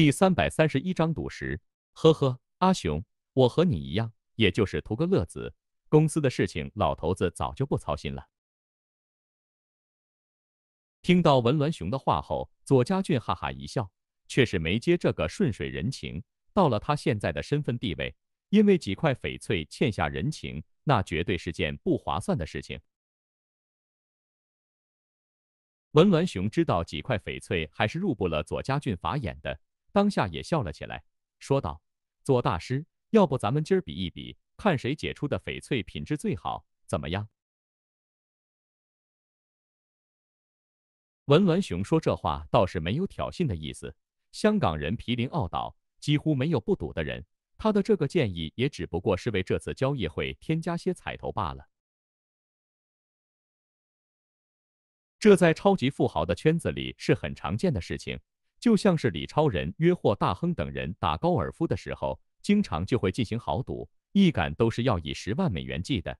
第三百三十一章赌石。呵呵，阿雄，我和你一样，也就是图个乐子。公司的事情，老头子早就不操心了。听到文峦雄的话后，左家俊哈哈一笑，却是没接这个顺水人情。到了他现在的身份地位，因为几块翡翠欠下人情，那绝对是件不划算的事情。文峦雄知道，几块翡翠还是入不了左家俊法眼的。当下也笑了起来，说道：“左大师，要不咱们今儿比一比，看谁解出的翡翠品质最好，怎么样？”文鸾雄说这话倒是没有挑衅的意思。香港人毗邻澳岛，几乎没有不赌的人。他的这个建议也只不过是为这次交易会添加些彩头罢了。这在超级富豪的圈子里是很常见的事情。就像是李超人、约霍大亨等人打高尔夫的时候，经常就会进行豪赌，一杆都是要以十万美元计的。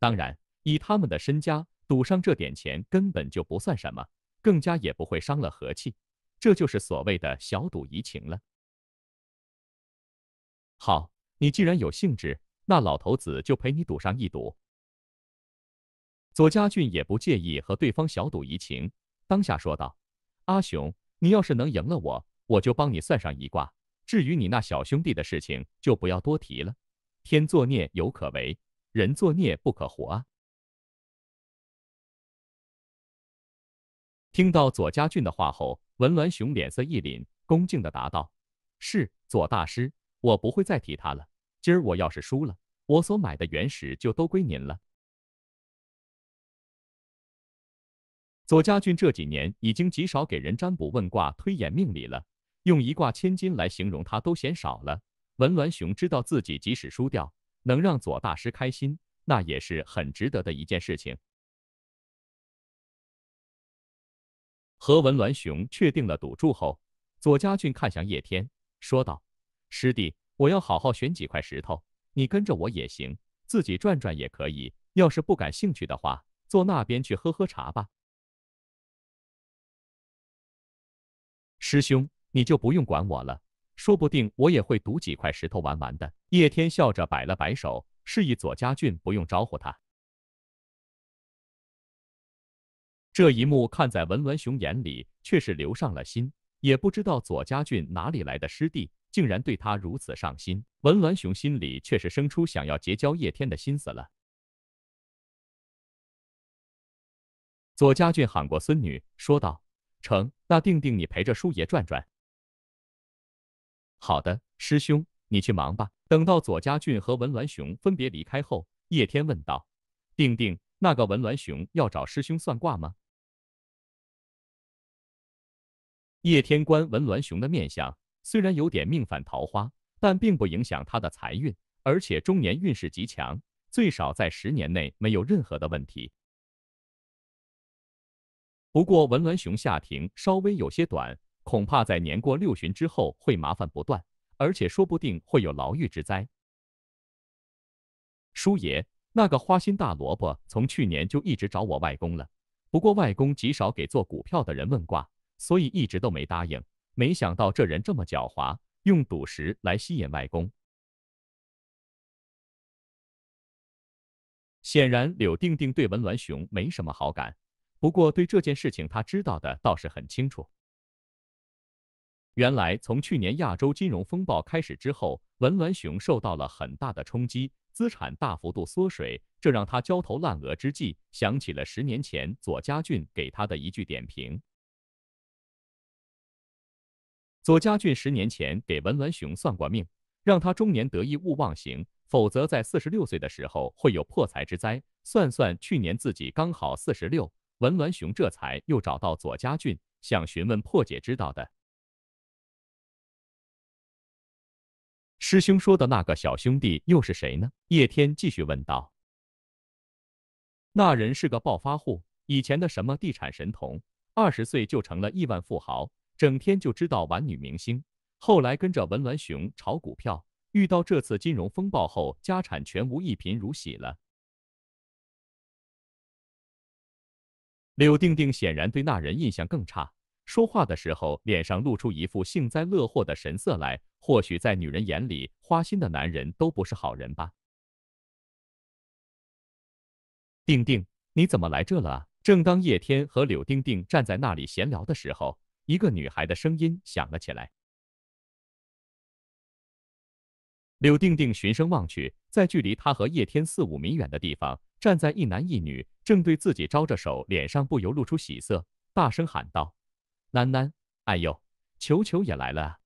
当然，以他们的身家，赌上这点钱根本就不算什么，更加也不会伤了和气。这就是所谓的小赌怡情了。好，你既然有兴致，那老头子就陪你赌上一赌。左家俊也不介意和对方小赌怡情，当下说道：“阿雄，你要是能赢了我，我就帮你算上一卦。至于你那小兄弟的事情，就不要多提了。天作孽犹可为，人作孽不可活啊！”听到左家俊的话后，文鸾雄脸色一凛，恭敬的答道：“是左大师，我不会再提他了。今儿我要是输了，我所买的原石就都归您了。”左家俊这几年已经极少给人占卜问卦、推演命理了，用一卦千金来形容他都嫌少了。文峦雄知道自己即使输掉，能让左大师开心，那也是很值得的一件事情。和文峦雄确定了赌注后，左家俊看向叶天，说道：“师弟，我要好好选几块石头，你跟着我也行，自己转转也可以。要是不感兴趣的话，坐那边去喝喝茶吧。”师兄，你就不用管我了，说不定我也会赌几块石头玩玩的。叶天笑着摆了摆手，示意左家俊不用招呼他。这一幕看在文文雄眼里，却是留上了心。也不知道左家俊哪里来的师弟，竟然对他如此上心。文文雄心里却是生出想要结交叶天的心思了。左家俊喊过孙女，说道。成，那定定你陪着叔爷转转。好的，师兄，你去忙吧。等到左家俊和文鸾雄分别离开后，叶天问道：“定定，那个文鸾雄要找师兄算卦吗？”叶天观文鸾雄的面相，虽然有点命犯桃花，但并不影响他的财运，而且中年运势极强，最少在十年内没有任何的问题。不过文鸾雄下庭稍微有些短，恐怕在年过六旬之后会麻烦不断，而且说不定会有牢狱之灾。叔爷，那个花心大萝卜从去年就一直找我外公了，不过外公极少给做股票的人问卦，所以一直都没答应。没想到这人这么狡猾，用赌石来吸引外公。显然柳定定对文鸾雄没什么好感。不过，对这件事情他知道的倒是很清楚。原来，从去年亚洲金融风暴开始之后，文銮雄受到了很大的冲击，资产大幅度缩水，这让他焦头烂额之际，想起了十年前左家俊给他的一句点评。左家俊十年前给文銮雄算过命，让他中年得意勿忘形，否则在四十六岁的时候会有破财之灾。算算去年自己刚好四十六。文峦雄这才又找到左家俊，想询问破解知道的。师兄说的那个小兄弟又是谁呢？叶天继续问道。那人是个暴发户，以前的什么地产神童，二十岁就成了亿万富豪，整天就知道玩女明星。后来跟着文峦雄炒股票，遇到这次金融风暴后，家产全无，一贫如洗了。柳定定显然对那人印象更差，说话的时候脸上露出一副幸灾乐祸的神色来。或许在女人眼里，花心的男人都不是好人吧。定定，你怎么来这了正当叶天和柳定定站在那里闲聊的时候，一个女孩的声音响了起来。柳定定循声望去，在距离他和叶天四五米远的地方。站在一男一女正对自己招着手，脸上不由露出喜色，大声喊道：“楠楠，哎呦，球球也来了啊！”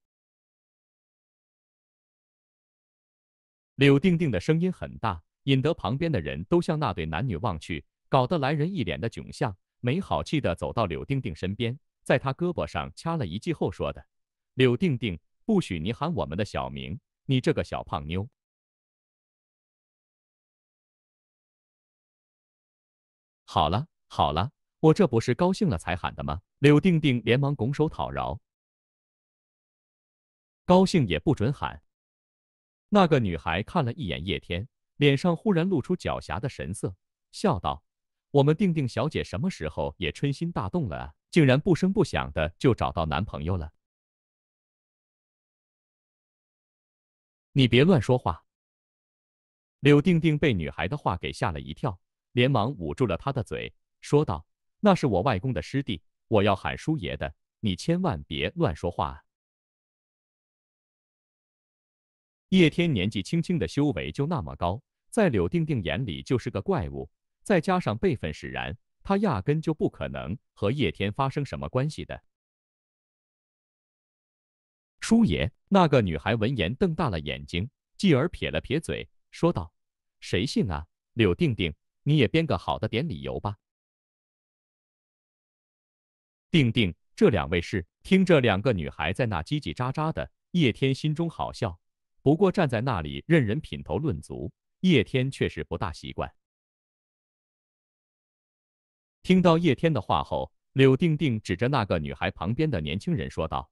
柳定定的声音很大，引得旁边的人都向那对男女望去，搞得来人一脸的窘相，没好气的走到柳定定身边，在他胳膊上掐了一记后说的：“柳定定，不许你喊我们的小名，你这个小胖妞！”好了好了，我这不是高兴了才喊的吗？柳定定连忙拱手讨饶。高兴也不准喊。那个女孩看了一眼叶天，脸上忽然露出狡黠的神色，笑道：“我们定定小姐什么时候也春心大动了啊？竟然不声不响的就找到男朋友了？你别乱说话。”柳定定被女孩的话给吓了一跳。连忙捂住了他的嘴，说道：“那是我外公的师弟，我要喊叔爷的，你千万别乱说话。”叶天年纪轻轻的修为就那么高，在柳定定眼里就是个怪物，再加上辈分使然，他压根就不可能和叶天发生什么关系的。叔爷，那个女孩闻言瞪大了眼睛，继而撇了撇嘴，说道：“谁信啊，柳定定？”你也编个好的点理由吧。定定，这两位是听这两个女孩在那叽叽喳喳的，叶天心中好笑。不过站在那里任人品头论足，叶天确实不大习惯。听到叶天的话后，柳定定指着那个女孩旁边的年轻人说道：“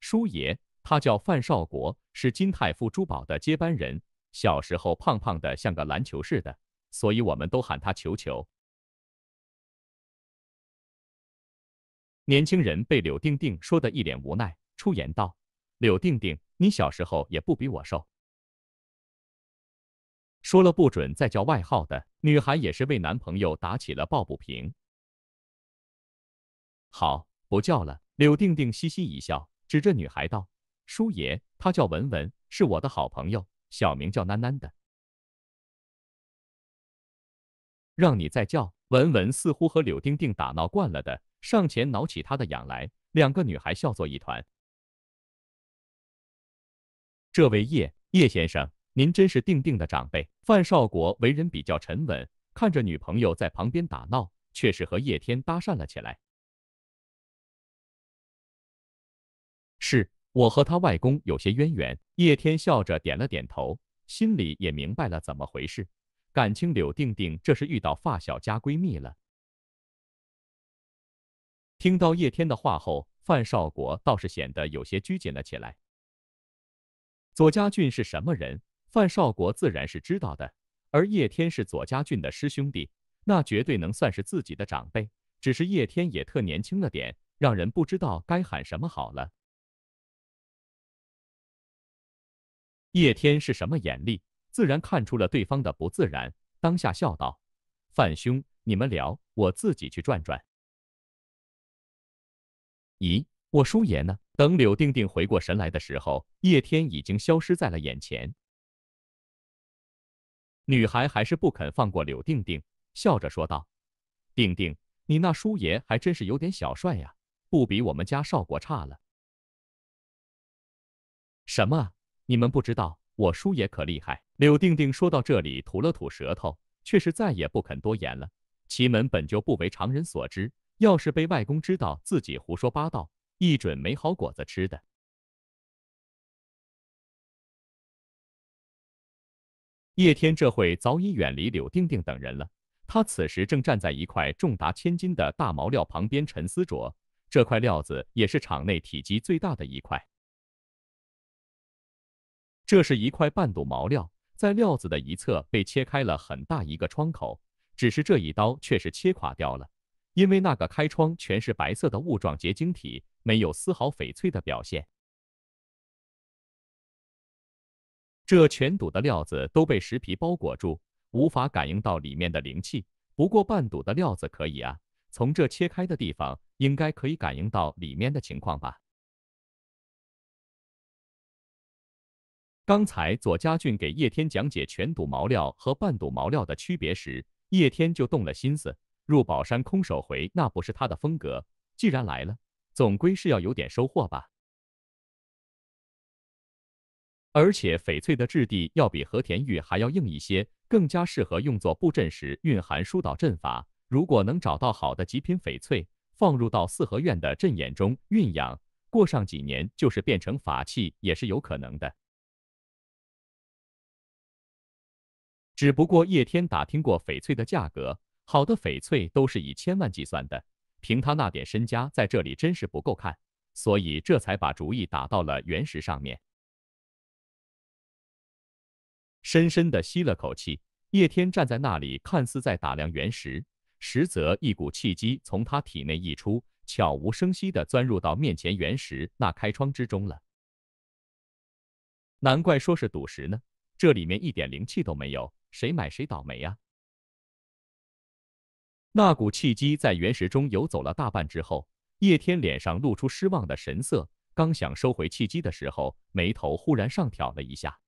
叔爷，他叫范少国，是金太傅珠宝的接班人。小时候胖胖的，像个篮球似的。”所以我们都喊他球球。年轻人被柳定定说的一脸无奈，出言道：“柳定定，你小时候也不比我瘦。”说了不准再叫外号的。女孩也是为男朋友打起了抱不平。好，不叫了。柳定定嘻嘻一笑，指着女孩道：“叔爷，他叫文文，是我的好朋友，小名叫囡囡的。”让你再叫文文，似乎和柳定定打闹惯了的，上前挠起她的痒来。两个女孩笑作一团。这位叶叶先生，您真是定定的长辈。范少国为人比较沉稳，看着女朋友在旁边打闹，却是和叶天搭讪了起来。是我和他外公有些渊源。叶天笑着点了点头，心里也明白了怎么回事。感情，柳定定这是遇到发小家闺蜜了。听到叶天的话后，范少国倒是显得有些拘谨了起来。左家俊是什么人？范少国自然是知道的。而叶天是左家俊的师兄弟，那绝对能算是自己的长辈。只是叶天也特年轻了点，让人不知道该喊什么好了。叶天是什么眼力？自然看出了对方的不自然，当下笑道：“范兄，你们聊，我自己去转转。”咦，我叔爷呢？等柳定定回过神来的时候，叶天已经消失在了眼前。女孩还是不肯放过柳定定，笑着说道：“定定，你那叔爷还真是有点小帅呀，不比我们家少国差了。”什么？你们不知道？我叔也可厉害。柳定定说到这里，吐了吐舌头，却是再也不肯多言了。奇门本就不为常人所知，要是被外公知道自己胡说八道，一准没好果子吃的。叶天这会早已远离柳定定等人了，他此时正站在一块重达千斤的大毛料旁边沉思着。这块料子也是场内体积最大的一块。这是一块半堵毛料，在料子的一侧被切开了很大一个窗口，只是这一刀却是切垮掉了，因为那个开窗全是白色的雾状结晶体，没有丝毫翡翠的表现。这全堵的料子都被石皮包裹住，无法感应到里面的灵气。不过半堵的料子可以啊，从这切开的地方应该可以感应到里面的情况吧。刚才左家俊给叶天讲解全赌毛料和半赌毛料的区别时，叶天就动了心思。入宝山空手回，那不是他的风格。既然来了，总归是要有点收获吧。而且翡翠的质地要比和田玉还要硬一些，更加适合用作布阵时蕴含疏导阵法。如果能找到好的极品翡翠，放入到四合院的阵眼中蕴养，过上几年就是变成法器也是有可能的。只不过叶天打听过翡翠的价格，好的翡翠都是以千万计算的，凭他那点身家在这里真是不够看，所以这才把主意打到了原石上面。深深的吸了口气，叶天站在那里，看似在打量原石，实则一股气机从他体内溢出，悄无声息地钻入到面前原石那开窗之中了。难怪说是赌石呢，这里面一点灵气都没有。谁买谁倒霉呀！那股气机在原石中游走了大半之后，叶天脸上露出失望的神色。刚想收回气机的时候，眉头忽然上挑了一下。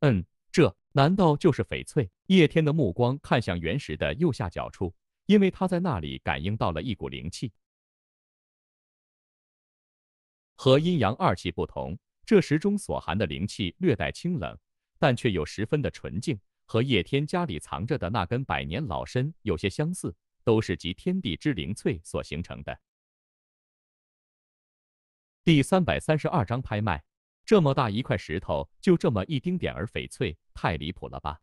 嗯，这难道就是翡翠？叶天的目光看向原石的右下角处，因为他在那里感应到了一股灵气。和阴阳二气不同，这石中所含的灵气略带清冷。但却又十分的纯净，和叶天家里藏着的那根百年老参有些相似，都是集天地之灵粹所形成的。第三百三十二章拍卖，这么大一块石头，就这么一丁点儿翡翠，太离谱了吧！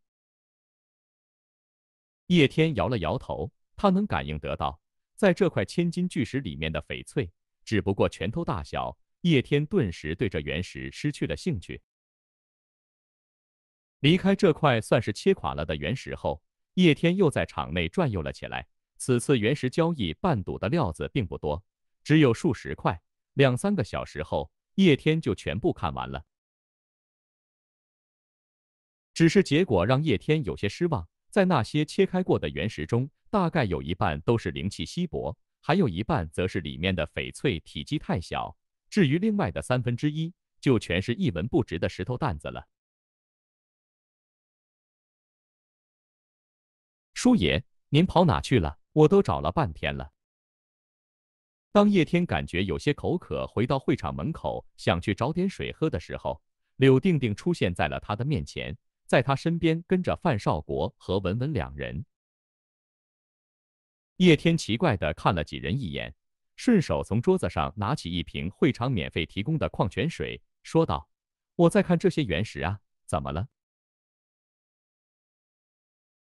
叶天摇了摇头，他能感应得到，在这块千斤巨石里面的翡翠，只不过拳头大小。叶天顿时对这原石失去了兴趣。离开这块算是切垮了的原石后，叶天又在场内转悠了起来。此次原石交易半赌的料子并不多，只有数十块。两三个小时后，叶天就全部看完了。只是结果让叶天有些失望，在那些切开过的原石中，大概有一半都是灵气稀薄，还有一半则是里面的翡翠体积太小。至于另外的三分之一，就全是一文不值的石头蛋子了。叔爷，您跑哪去了？我都找了半天了。当叶天感觉有些口渴，回到会场门口想去找点水喝的时候，柳定定出现在了他的面前，在他身边跟着范少国和文文两人。叶天奇怪的看了几人一眼，顺手从桌子上拿起一瓶会场免费提供的矿泉水，说道：“我在看这些原石啊，怎么了？”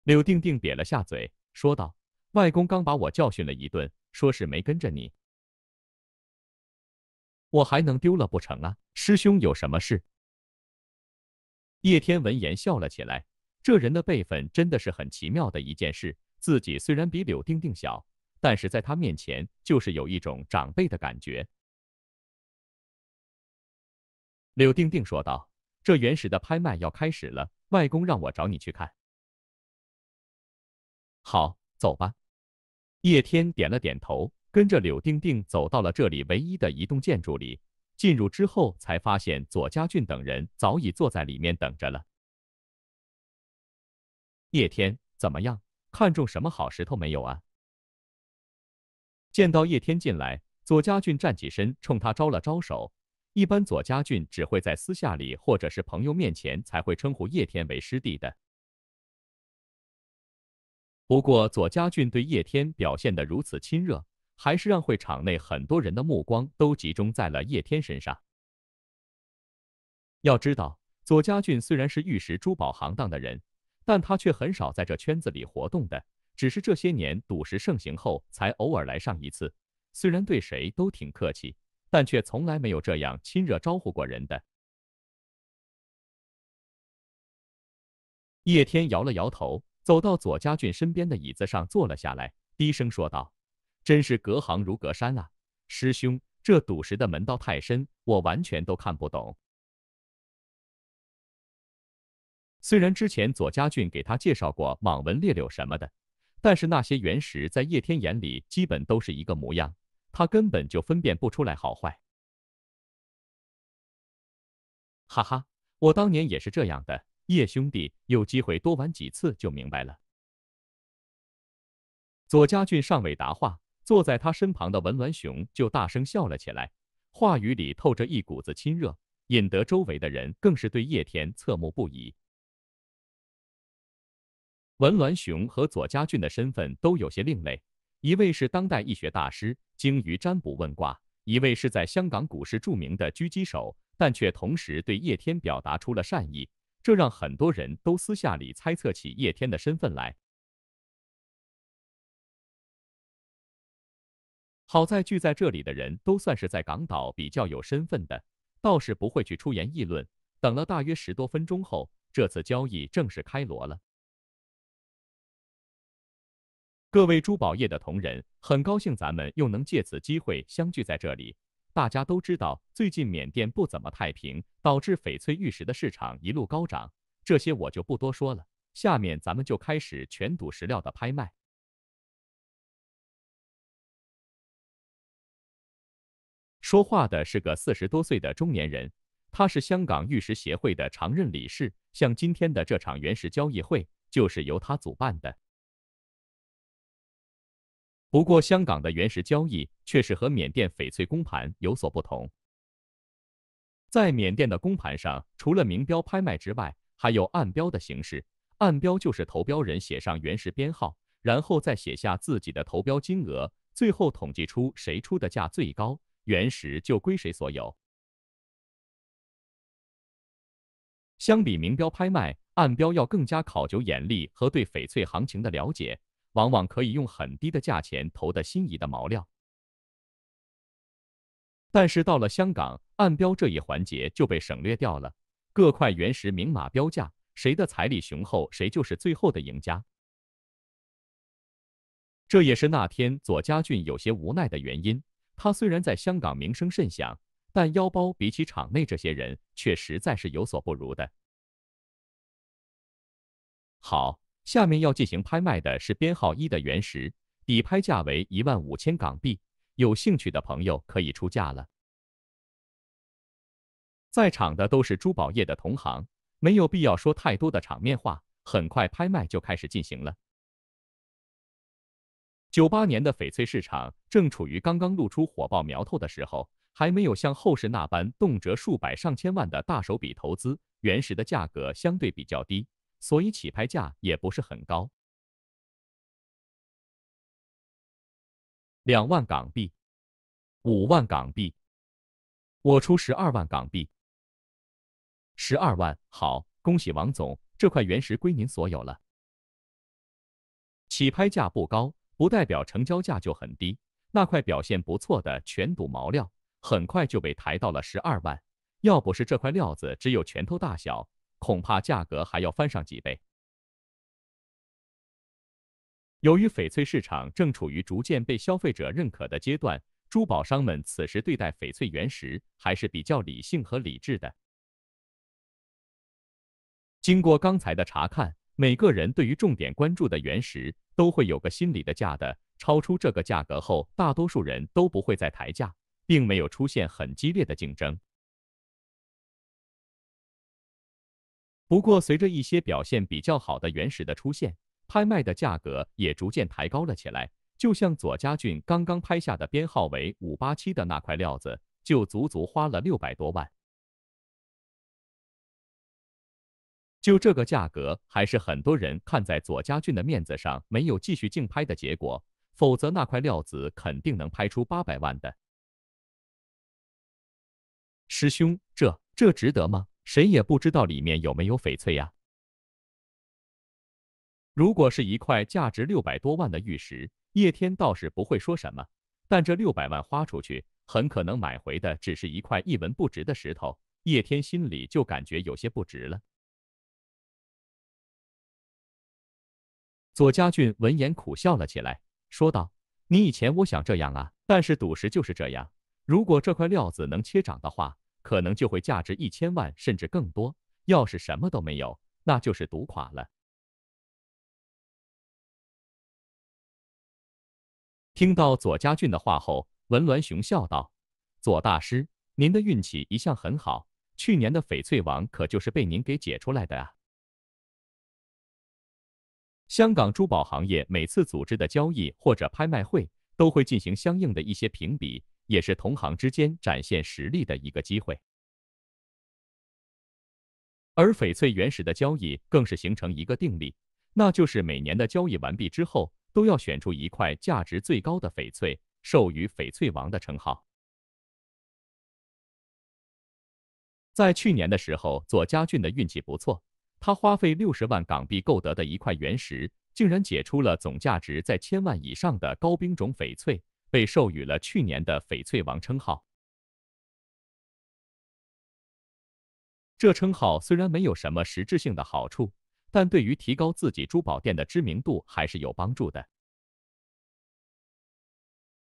柳定定瘪了下嘴，说道：“外公刚把我教训了一顿，说是没跟着你，我还能丢了不成啊？师兄有什么事？”叶天闻言笑了起来，这人的辈分真的是很奇妙的一件事。自己虽然比柳定定小，但是在他面前就是有一种长辈的感觉。柳定定说道：“这原始的拍卖要开始了，外公让我找你去看。”好，走吧。叶天点了点头，跟着柳定定走到了这里唯一的一栋建筑里。进入之后，才发现左家俊等人早已坐在里面等着了。叶天，怎么样，看中什么好石头没有啊？见到叶天进来，左家俊站起身，冲他招了招手。一般左家俊只会在私下里或者是朋友面前才会称呼叶天为师弟的。不过，左家俊对叶天表现的如此亲热，还是让会场内很多人的目光都集中在了叶天身上。要知道，左家俊虽然是玉石珠宝行当的人，但他却很少在这圈子里活动的，只是这些年赌石盛行后，才偶尔来上一次。虽然对谁都挺客气，但却从来没有这样亲热招呼过人的。叶天摇了摇头。走到左家俊身边的椅子上坐了下来，低声说道：“真是隔行如隔山啊，师兄，这赌石的门道太深，我完全都看不懂。虽然之前左家俊给他介绍过蟒纹裂柳什么的，但是那些原石在叶天眼里基本都是一个模样，他根本就分辨不出来好坏。哈哈，我当年也是这样的。”叶兄弟有机会多玩几次就明白了。左家俊尚未答话，坐在他身旁的文鸾雄就大声笑了起来，话语里透着一股子亲热，引得周围的人更是对叶天侧目不已。文鸾雄和左家俊的身份都有些另类，一位是当代易学大师，精于占卜问卦；一位是在香港股市著名的狙击手，但却同时对叶天表达出了善意。这让很多人都私下里猜测起叶天的身份来。好在聚在这里的人都算是在港岛比较有身份的，倒是不会去出言议论。等了大约十多分钟后，这次交易正式开锣了。各位珠宝业的同仁，很高兴咱们又能借此机会相聚在这里。大家都知道，最近缅甸不怎么太平，导致翡翠玉石的市场一路高涨。这些我就不多说了。下面咱们就开始全赌石料的拍卖。说话的是个四十多岁的中年人，他是香港玉石协会的常任理事，像今天的这场原石交易会就是由他主办的。不过，香港的原石交易却是和缅甸翡翠公盘有所不同。在缅甸的公盘上，除了明标拍卖之外，还有暗标的形式。暗标就是投标人写上原石编号，然后再写下自己的投标金额，最后统计出谁出的价最高，原石就归谁所有。相比明标拍卖，暗标要更加考究眼力和对翡翠行情的了解。往往可以用很低的价钱投得心仪的毛料，但是到了香港，暗标这一环节就被省略掉了。各块原石明码标价，谁的财力雄厚，谁就是最后的赢家。这也是那天左家俊有些无奈的原因。他虽然在香港名声甚响，但腰包比起场内这些人，却实在是有所不如的。好。下面要进行拍卖的是编号一的原石，底拍价为一万五千港币。有兴趣的朋友可以出价了。在场的都是珠宝业的同行，没有必要说太多的场面话。很快，拍卖就开始进行了。九八年的翡翠市场正处于刚刚露出火爆苗头的时候，还没有像后世那般动辄数百上千万的大手笔投资，原石的价格相对比较低。所以起拍价也不是很高，两万港币，五万港币，我出十二万港币，十二万，好，恭喜王总，这块原石归您所有了。起拍价不高，不代表成交价就很低。那块表现不错的全赌毛料，很快就被抬到了十二万，要不是这块料子只有拳头大小。恐怕价格还要翻上几倍。由于翡翠市场正处于逐渐被消费者认可的阶段，珠宝商们此时对待翡翠原石还是比较理性和理智的。经过刚才的查看，每个人对于重点关注的原石都会有个心理的价的，超出这个价格后，大多数人都不会再抬价，并没有出现很激烈的竞争。不过，随着一些表现比较好的原石的出现，拍卖的价格也逐渐抬高了起来。就像左家俊刚刚拍下的编号为五八七的那块料子，就足足花了六百多万。就这个价格，还是很多人看在左家俊的面子上没有继续竞拍的结果。否则，那块料子肯定能拍出八百万的。师兄，这这值得吗？谁也不知道里面有没有翡翠呀。如果是一块价值六百多万的玉石，叶天倒是不会说什么。但这六百万花出去，很可能买回的只是一块一文不值的石头，叶天心里就感觉有些不值了。左家俊闻言苦笑了起来，说道：“你以前我想这样啊，但是赌石就是这样。如果这块料子能切涨的话。”可能就会价值一千万甚至更多。要是什么都没有，那就是赌垮了。听到左家俊的话后，文銮雄笑道：“左大师，您的运气一向很好。去年的翡翠王可就是被您给解出来的啊。”香港珠宝行业每次组织的交易或者拍卖会，都会进行相应的一些评比。也是同行之间展现实力的一个机会，而翡翠原石的交易更是形成一个定力，那就是每年的交易完毕之后，都要选出一块价值最高的翡翠，授予“翡翠王”的称号。在去年的时候，左家俊的运气不错，他花费六十万港币购得的一块原石，竟然解出了总价值在千万以上的高冰种翡翠。被授予了去年的翡翠王称号。这称号虽然没有什么实质性的好处，但对于提高自己珠宝店的知名度还是有帮助的。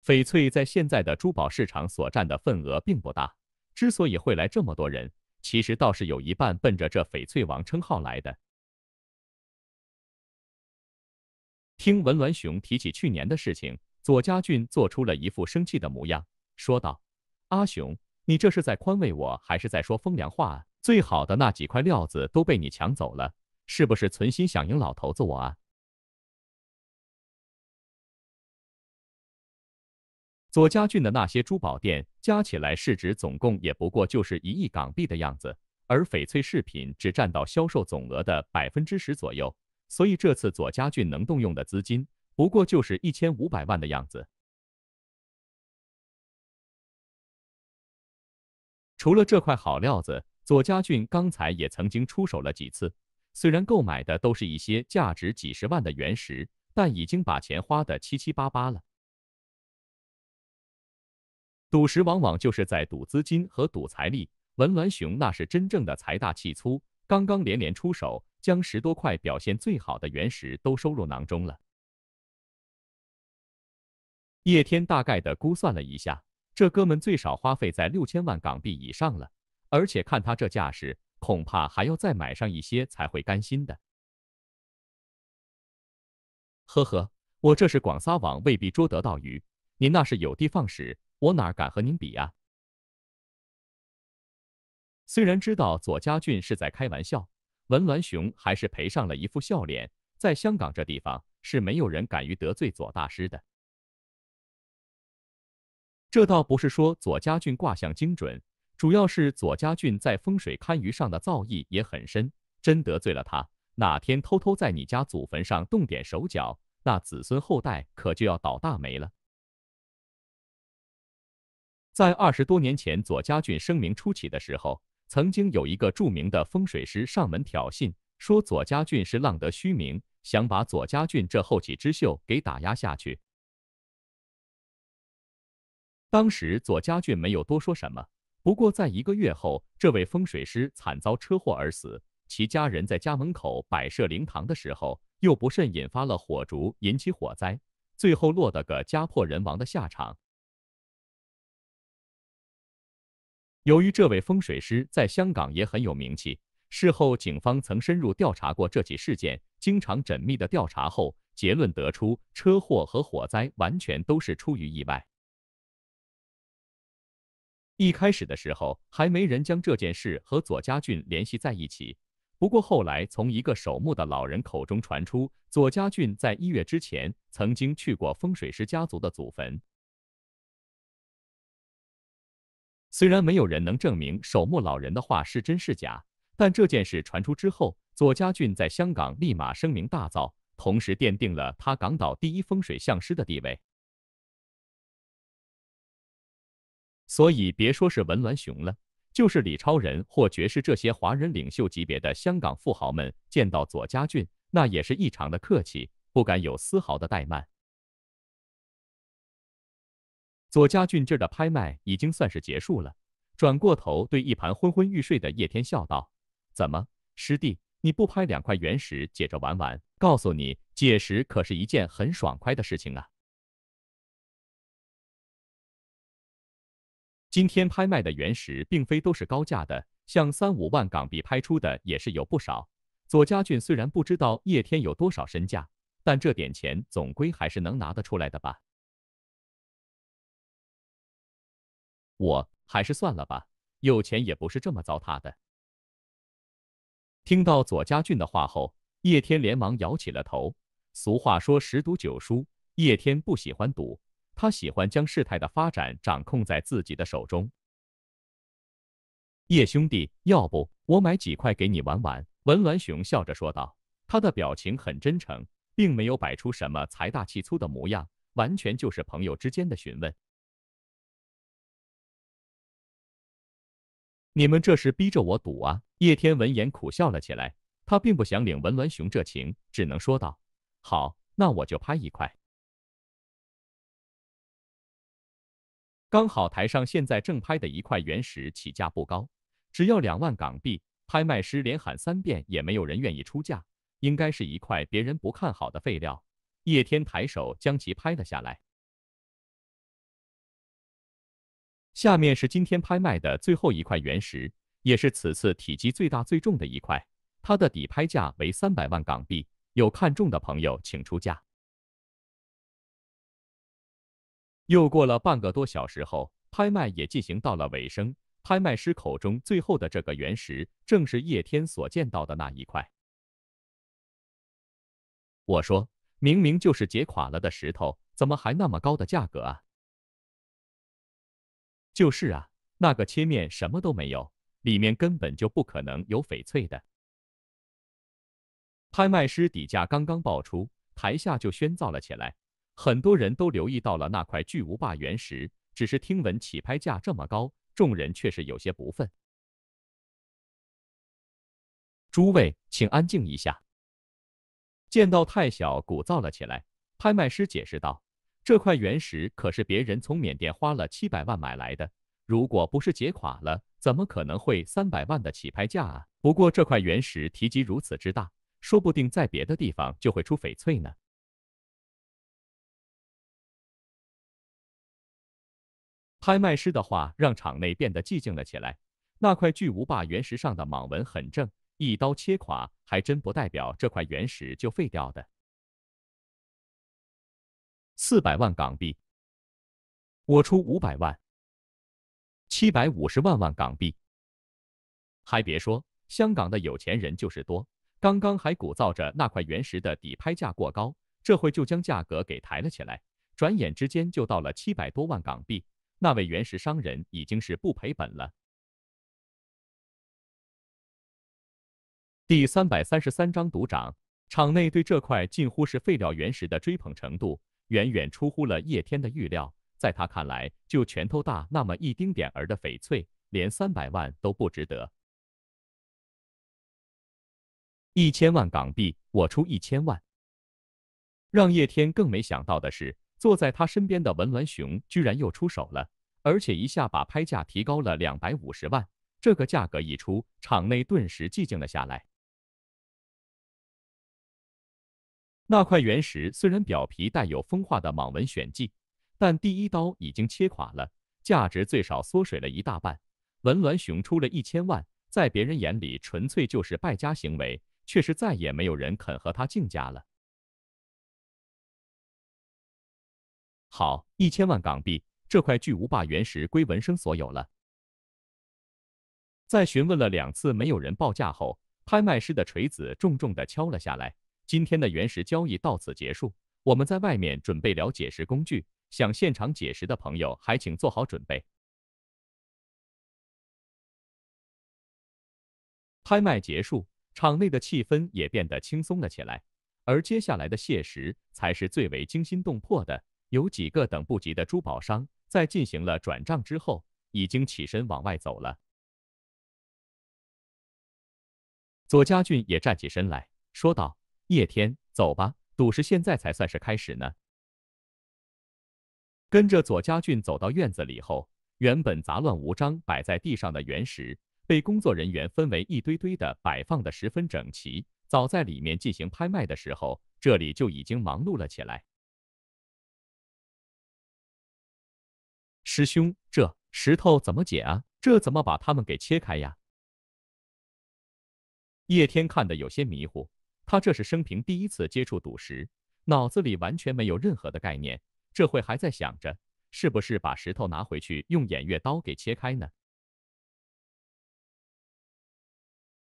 翡翠在现在的珠宝市场所占的份额并不大，之所以会来这么多人，其实倒是有一半奔着这翡翠王称号来的。听文鸾雄提起去年的事情。左家俊做出了一副生气的模样，说道：“阿雄，你这是在宽慰我，还是在说风凉话啊？最好的那几块料子都被你抢走了，是不是存心想赢老头子我啊？”左家俊的那些珠宝店加起来市值总共也不过就是一亿港币的样子，而翡翠饰品只占到销售总额的百分之十左右，所以这次左家俊能动用的资金。不过就是一千五百万的样子。除了这块好料子，左家俊刚才也曾经出手了几次。虽然购买的都是一些价值几十万的原石，但已经把钱花的七七八八了。赌石往往就是在赌资金和赌财力。文鸾雄那是真正的财大气粗，刚刚连连出手，将十多块表现最好的原石都收入囊中了。叶天大概的估算了一下，这哥们最少花费在六千万港币以上了，而且看他这架势，恐怕还要再买上一些才会甘心的。呵呵，我这是广撒网，未必捉得到鱼。您那是有的放矢，我哪敢和您比呀？虽然知道左家俊是在开玩笑，文鸾雄还是赔上了一副笑脸。在香港这地方，是没有人敢于得罪左大师的。这倒不是说左家俊卦象精准，主要是左家俊在风水堪舆上的造诣也很深。真得罪了他，哪天偷偷在你家祖坟上动点手脚，那子孙后代可就要倒大霉了。在二十多年前，左家俊声名初起的时候，曾经有一个著名的风水师上门挑衅，说左家俊是浪得虚名，想把左家俊这后起之秀给打压下去。当时左家俊没有多说什么，不过在一个月后，这位风水师惨遭车祸而死。其家人在家门口摆设灵堂的时候，又不慎引发了火烛，引起火灾，最后落得个家破人亡的下场。由于这位风水师在香港也很有名气，事后警方曾深入调查过这起事件，经常缜密的调查后，结论得出，车祸和火灾完全都是出于意外。一开始的时候，还没人将这件事和左家俊联系在一起。不过后来，从一个守墓的老人口中传出，左家俊在一月之前曾经去过风水师家族的祖坟。虽然没有人能证明守墓老人的话是真是假，但这件事传出之后，左家俊在香港立马声名大噪，同时奠定了他港岛第一风水相师的地位。所以，别说是文銮雄了，就是李超人或爵士这些华人领袖级别的香港富豪们，见到左家俊，那也是异常的客气，不敢有丝毫的怠慢。左家俊这儿的拍卖已经算是结束了，转过头对一盘昏昏欲睡的叶天笑道：“怎么，师弟，你不拍两块原石解着玩玩？告诉你，解石可是一件很爽快的事情啊！”今天拍卖的原石并非都是高价的，像三五万港币拍出的也是有不少。左家俊虽然不知道叶天有多少身价，但这点钱总归还是能拿得出来的吧？我还是算了吧，有钱也不是这么糟蹋的。听到左家俊的话后，叶天连忙摇起了头。俗话说十赌九输，叶天不喜欢赌。他喜欢将事态的发展掌控在自己的手中。叶兄弟，要不我买几块给你玩玩？”文峦雄笑着说道，他的表情很真诚，并没有摆出什么财大气粗的模样，完全就是朋友之间的询问。“你们这是逼着我赌啊！”叶天闻言苦笑了起来，他并不想领文峦雄这情，只能说道：“好，那我就拍一块。”刚好台上现在正拍的一块原石起价不高，只要两万港币，拍卖师连喊三遍也没有人愿意出价，应该是一块别人不看好的废料。叶天抬手将其拍了下来。下面是今天拍卖的最后一块原石，也是此次体积最大最重的一块，它的底拍价为三百万港币，有看中的朋友请出价。又过了半个多小时后，拍卖也进行到了尾声。拍卖师口中最后的这个原石，正是叶天所见到的那一块。我说：“明明就是结垮了的石头，怎么还那么高的价格啊？”就是啊，那个切面什么都没有，里面根本就不可能有翡翠的。拍卖师底价刚刚报出，台下就喧噪了起来。很多人都留意到了那块巨无霸原石，只是听闻起拍价这么高，众人却是有些不忿。诸位，请安静一下。见到太小，鼓噪了起来。拍卖师解释道：“这块原石可是别人从缅甸花了七百万买来的，如果不是结垮了，怎么可能会三百万的起拍价啊？不过这块原石体积如此之大，说不定在别的地方就会出翡翠呢。”拍卖师的话让场内变得寂静了起来。那块巨无霸原石上的蟒纹很正，一刀切垮还真不代表这块原石就废掉的。四百万港币，我出五百万，七百五十万万港币。还别说，香港的有钱人就是多。刚刚还鼓噪着那块原石的底拍价过高，这会就将价格给抬了起来，转眼之间就到了七百多万港币。那位原石商人已经是不赔本了。第三百三十三章赌掌场内对这块近乎是废料原石的追捧程度，远远出乎了叶天的预料。在他看来，就拳头大那么一丁点儿的翡翠，连三百万都不值得。一千万港币，我出一千万。让叶天更没想到的是。坐在他身边的文峦雄居然又出手了，而且一下把拍价提高了两百五十万。这个价格一出，场内顿时寂静了下来。那块原石虽然表皮带有风化的蟒纹玄迹，但第一刀已经切垮了，价值最少缩水了一大半。文鸾雄出了一千万，在别人眼里纯粹就是败家行为，却是再也没有人肯和他竞价了。好，一千万港币，这块巨无霸原石归文生所有了。在询问了两次没有人报价后，拍卖师的锤子重重的敲了下来。今天的原石交易到此结束。我们在外面准备了解石工具，想现场解石的朋友还请做好准备。拍卖结束，场内的气氛也变得轻松了起来。而接下来的谢石才是最为惊心动魄的。有几个等不及的珠宝商，在进行了转账之后，已经起身往外走了。左家俊也站起身来说道：“叶天，走吧，赌石现在才算是开始呢。”跟着左家俊走到院子里后，原本杂乱无章摆在地上的原石，被工作人员分为一堆堆的摆放的十分整齐。早在里面进行拍卖的时候，这里就已经忙碌了起来。师兄，这石头怎么解啊？这怎么把它们给切开呀？叶天看的有些迷糊，他这是生平第一次接触赌石，脑子里完全没有任何的概念，这会还在想着是不是把石头拿回去用偃月刀给切开呢。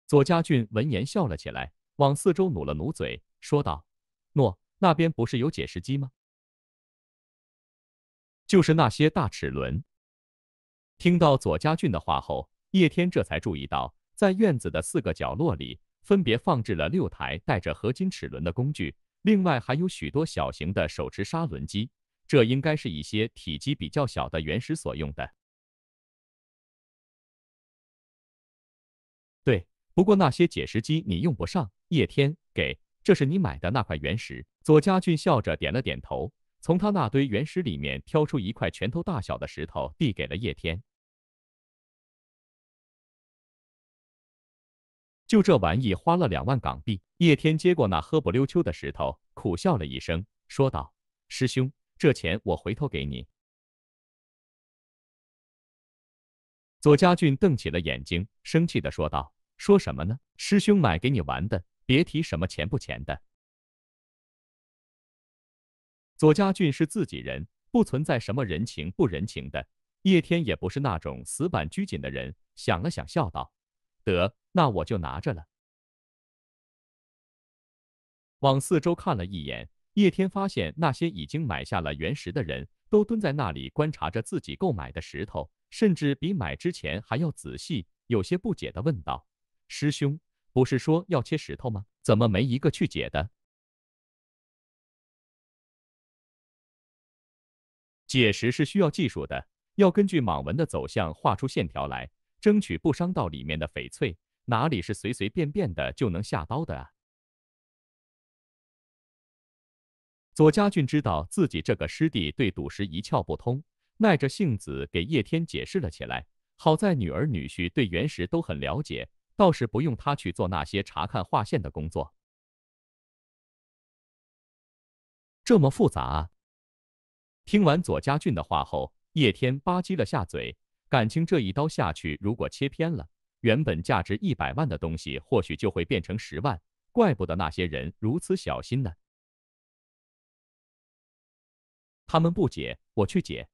左家俊闻言笑了起来，往四周努了努嘴，说道：“诺，那边不是有解石机吗？”就是那些大齿轮。听到左家俊的话后，叶天这才注意到，在院子的四个角落里，分别放置了六台带着合金齿轮的工具，另外还有许多小型的手持砂轮机。这应该是一些体积比较小的原石所用的。对，不过那些解石机你用不上。叶天，给，这是你买的那块原石。左家俊笑着点了点头。从他那堆原石里面挑出一块拳头大小的石头，递给了叶天。就这玩意花了两万港币。叶天接过那黑不溜秋的石头，苦笑了一声，说道：“师兄，这钱我回头给你。”左家俊瞪起了眼睛，生气的说道：“说什么呢？师兄买给你玩的，别提什么钱不钱的。”左家俊是自己人，不存在什么人情不人情的。叶天也不是那种死板拘谨的人，想了想，笑道：“得，那我就拿着了。”往四周看了一眼，叶天发现那些已经买下了原石的人都蹲在那里观察着自己购买的石头，甚至比买之前还要仔细。有些不解的问道：“师兄，不是说要切石头吗？怎么没一个去解的？”解石是需要技术的，要根据蟒纹的走向画出线条来，争取不伤到里面的翡翠。哪里是随随便便的就能下刀的啊？左家俊知道自己这个师弟对赌石一窍不通，耐着性子给叶天解释了起来。好在女儿女婿对原石都很了解，倒是不用他去做那些查看画线的工作。这么复杂啊！听完左家俊的话后，叶天吧唧了下嘴，感情这一刀下去，如果切偏了，原本价值一百万的东西，或许就会变成十万。怪不得那些人如此小心呢。他们不解，我去解。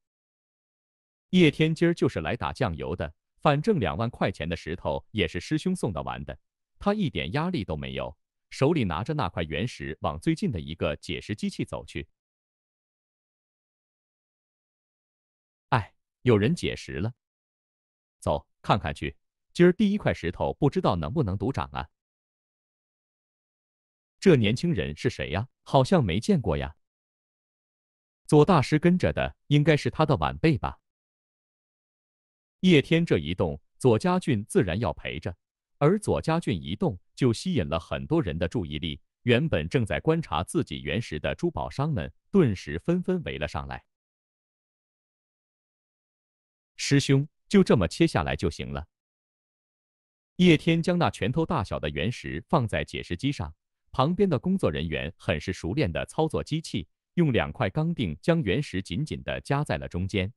叶天今儿就是来打酱油的，反正两万块钱的石头也是师兄送的玩的，他一点压力都没有，手里拿着那块原石，往最近的一个解石机器走去。有人解石了，走看看去。今儿第一块石头不知道能不能独涨啊？这年轻人是谁呀？好像没见过呀。左大师跟着的应该是他的晚辈吧？叶天这一动，左家俊自然要陪着。而左家俊一动，就吸引了很多人的注意力。原本正在观察自己原石的珠宝商们，顿时纷纷围了上来。师兄，就这么切下来就行了。叶天将那拳头大小的原石放在解释机上，旁边的工作人员很是熟练的操作机器，用两块钢钉将原石紧紧的夹在了中间。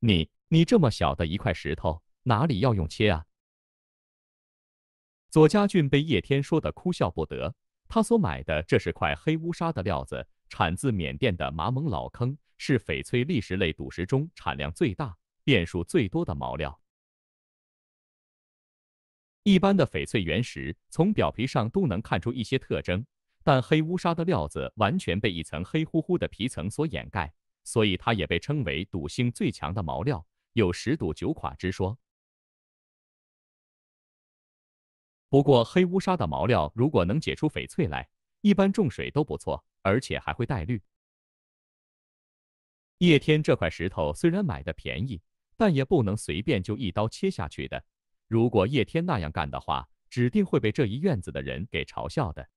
你，你这么小的一块石头，哪里要用切啊？左家俊被叶天说的哭笑不得，他所买的这是块黑乌纱的料子。产自缅甸的马蒙老坑是翡翠历史类赌石中产量最大、变数最多的毛料。一般的翡翠原石从表皮上都能看出一些特征，但黑乌砂的料子完全被一层黑乎乎的皮层所掩盖，所以它也被称为赌性最强的毛料，有十赌九垮之说。不过黑乌砂的毛料如果能解出翡翠来，一般种水都不错，而且还会带绿。叶天这块石头虽然买的便宜，但也不能随便就一刀切下去的。如果叶天那样干的话，指定会被这一院子的人给嘲笑的。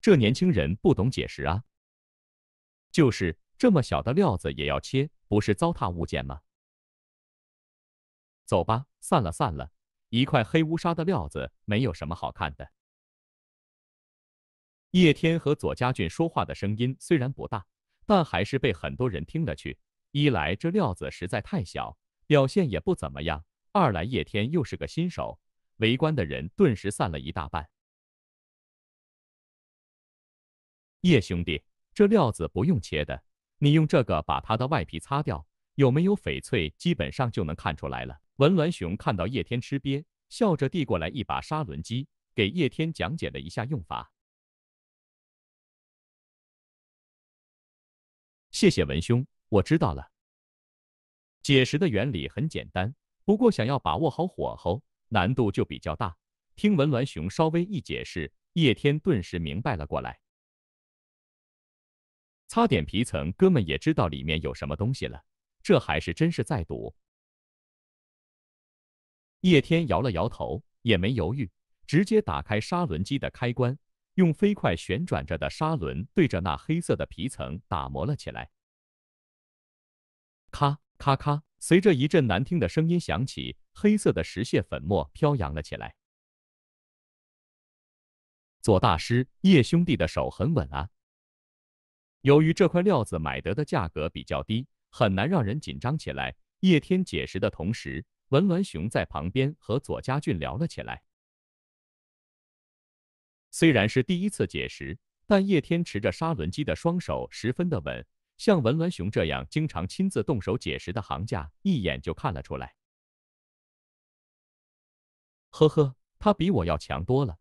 这年轻人不懂解释啊！就是这么小的料子也要切，不是糟蹋物件吗？走吧，散了散了，一块黑乌纱的料子没有什么好看的。叶天和左家俊说话的声音虽然不大，但还是被很多人听了去。一来这料子实在太小，表现也不怎么样；二来叶天又是个新手，围观的人顿时散了一大半。叶兄弟，这料子不用切的，你用这个把它的外皮擦掉，有没有翡翠基本上就能看出来了。文鸾雄看到叶天吃瘪，笑着递过来一把砂轮机，给叶天讲解了一下用法。谢谢文兄，我知道了。解石的原理很简单，不过想要把握好火候，难度就比较大。听文鸾雄稍微一解释，叶天顿时明白了过来。擦点皮层，哥们也知道里面有什么东西了。这还是真是在赌。叶天摇了摇头，也没犹豫，直接打开砂轮机的开关。用飞快旋转着的砂轮对着那黑色的皮层打磨了起来，咔咔咔，随着一阵难听的声音响起，黑色的石屑粉末飘扬了起来。左大师，叶兄弟的手很稳啊。由于这块料子买得的价格比较低，很难让人紧张起来。叶天解释的同时，文鸾雄在旁边和左家俊聊了起来。虽然是第一次解石，但叶天持着砂轮机的双手十分的稳。像文峦雄这样经常亲自动手解石的行家，一眼就看了出来。呵呵，他比我要强多了。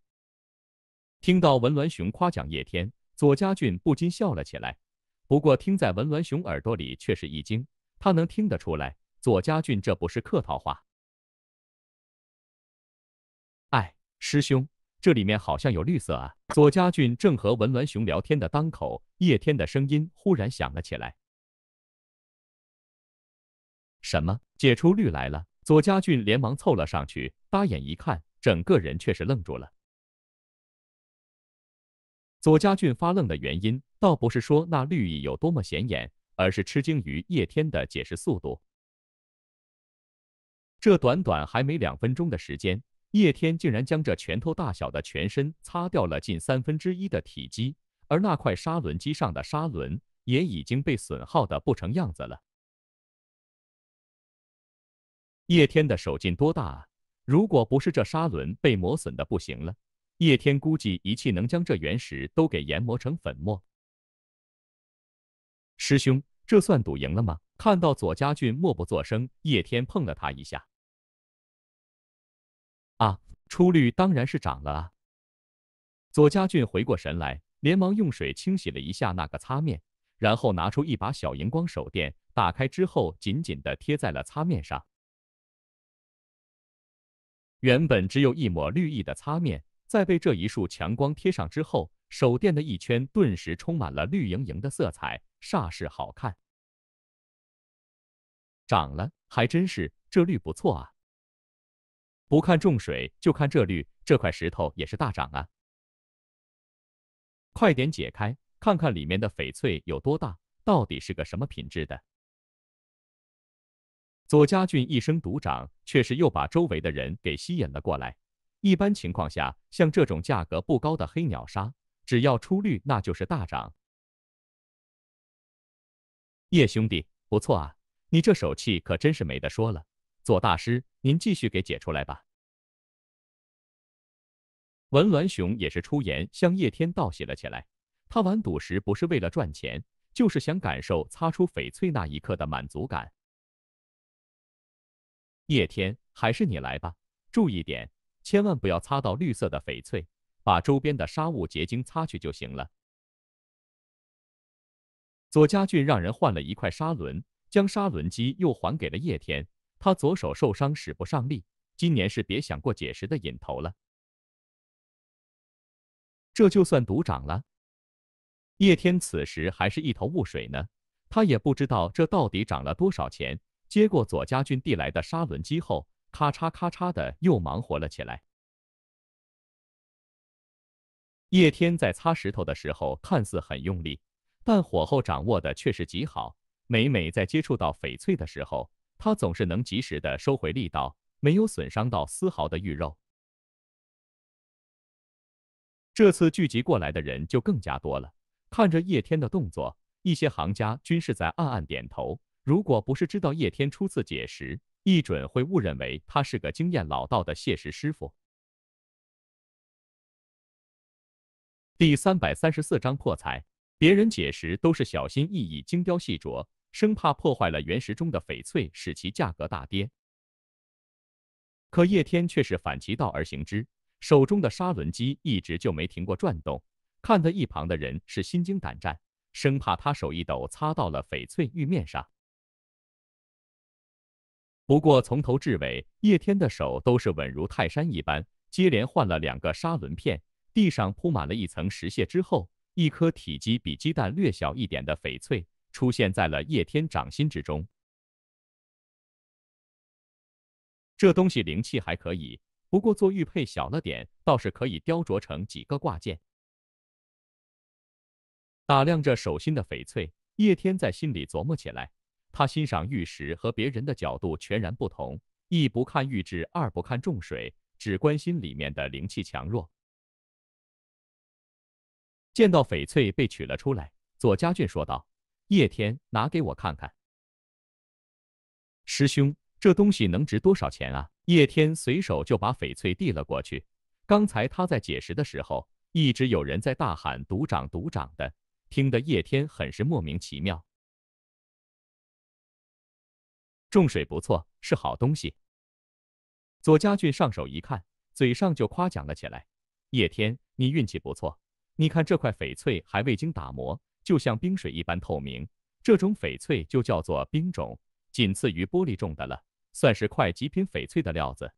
听到文峦雄夸奖叶天，左家俊不禁笑了起来。不过听在文峦雄耳朵里却是一惊，他能听得出来，左家俊这不是客套话。哎，师兄。这里面好像有绿色啊！左家俊正和文鸾雄聊天的当口，叶天的声音忽然响了起来：“什么？解除绿来了？”左家俊连忙凑了上去，搭眼一看，整个人却是愣住了。左家俊发愣的原因，倒不是说那绿意有多么显眼，而是吃惊于叶天的解释速度。这短短还没两分钟的时间。叶天竟然将这拳头大小的全身擦掉了近三分之一的体积，而那块砂轮机上的砂轮也已经被损耗的不成样子了。叶天的手劲多大啊！如果不是这砂轮被磨损的不行了，叶天估计一气能将这原石都给研磨成粉末。师兄，这算赌赢了吗？看到左家俊默不作声，叶天碰了他一下。出绿当然是涨了啊！左家俊回过神来，连忙用水清洗了一下那个擦面，然后拿出一把小荧光手电，打开之后紧紧的贴在了擦面上。原本只有一抹绿意的擦面，在被这一束强光贴上之后，手电的一圈顿时充满了绿莹莹的色彩，煞是好看。涨了，还真是，这绿不错啊！不看重水，就看这绿，这块石头也是大涨啊！快点解开，看看里面的翡翠有多大，到底是个什么品质的？左家俊一声独掌，却是又把周围的人给吸引了过来。一般情况下，像这种价格不高的黑鸟砂，只要出绿，那就是大涨。叶兄弟，不错啊，你这手气可真是没得说了。左大师，您继续给解出来吧。文鸾雄也是出言向叶天道喜了起来。他玩赌石不是为了赚钱，就是想感受擦出翡翠那一刻的满足感。叶天，还是你来吧，注意点，千万不要擦到绿色的翡翠，把周边的沙物结晶擦去就行了。左家俊让人换了一块砂轮，将砂轮机又还给了叶天。他左手受伤，使不上力，今年是别想过解石的瘾头了。这就算赌涨了。叶天此时还是一头雾水呢，他也不知道这到底涨了多少钱。接过左家俊递来的砂轮机后，咔嚓咔嚓的又忙活了起来。叶天在擦石头的时候看似很用力，但火候掌握的却是极好。每每在接触到翡翠的时候，他总是能及时的收回力道，没有损伤到丝毫的玉肉。这次聚集过来的人就更加多了。看着叶天的动作，一些行家均是在暗暗点头。如果不是知道叶天初次解石，一准会误认为他是个经验老道的解石师傅。第三百三十四章破财。别人解石都是小心翼翼、精雕细琢。生怕破坏了原石中的翡翠，使其价格大跌。可叶天却是反其道而行之，手中的砂轮机一直就没停过转动，看得一旁的人是心惊胆战，生怕他手一抖擦到了翡翠玉面上。不过从头至尾，叶天的手都是稳如泰山一般，接连换了两个砂轮片，地上铺满了一层石屑之后，一颗体积比鸡蛋略小一点的翡翠。出现在了叶天掌心之中，这东西灵气还可以，不过做玉佩小了点，倒是可以雕琢成几个挂件。打量着手心的翡翠，叶天在心里琢磨起来。他欣赏玉石和别人的角度全然不同，一不看玉质，二不看重水，只关心里面的灵气强弱。见到翡翠被取了出来，左家俊说道。叶天，拿给我看看。师兄，这东西能值多少钱啊？叶天随手就把翡翠递了过去。刚才他在解释的时候，一直有人在大喊“独涨，独涨”的，听得叶天很是莫名其妙。种水不错，是好东西。左家俊上手一看，嘴上就夸奖了起来：“叶天，你运气不错。你看这块翡翠还未经打磨。”就像冰水一般透明，这种翡翠就叫做冰种，仅次于玻璃种的了，算是块极品翡翠的料子。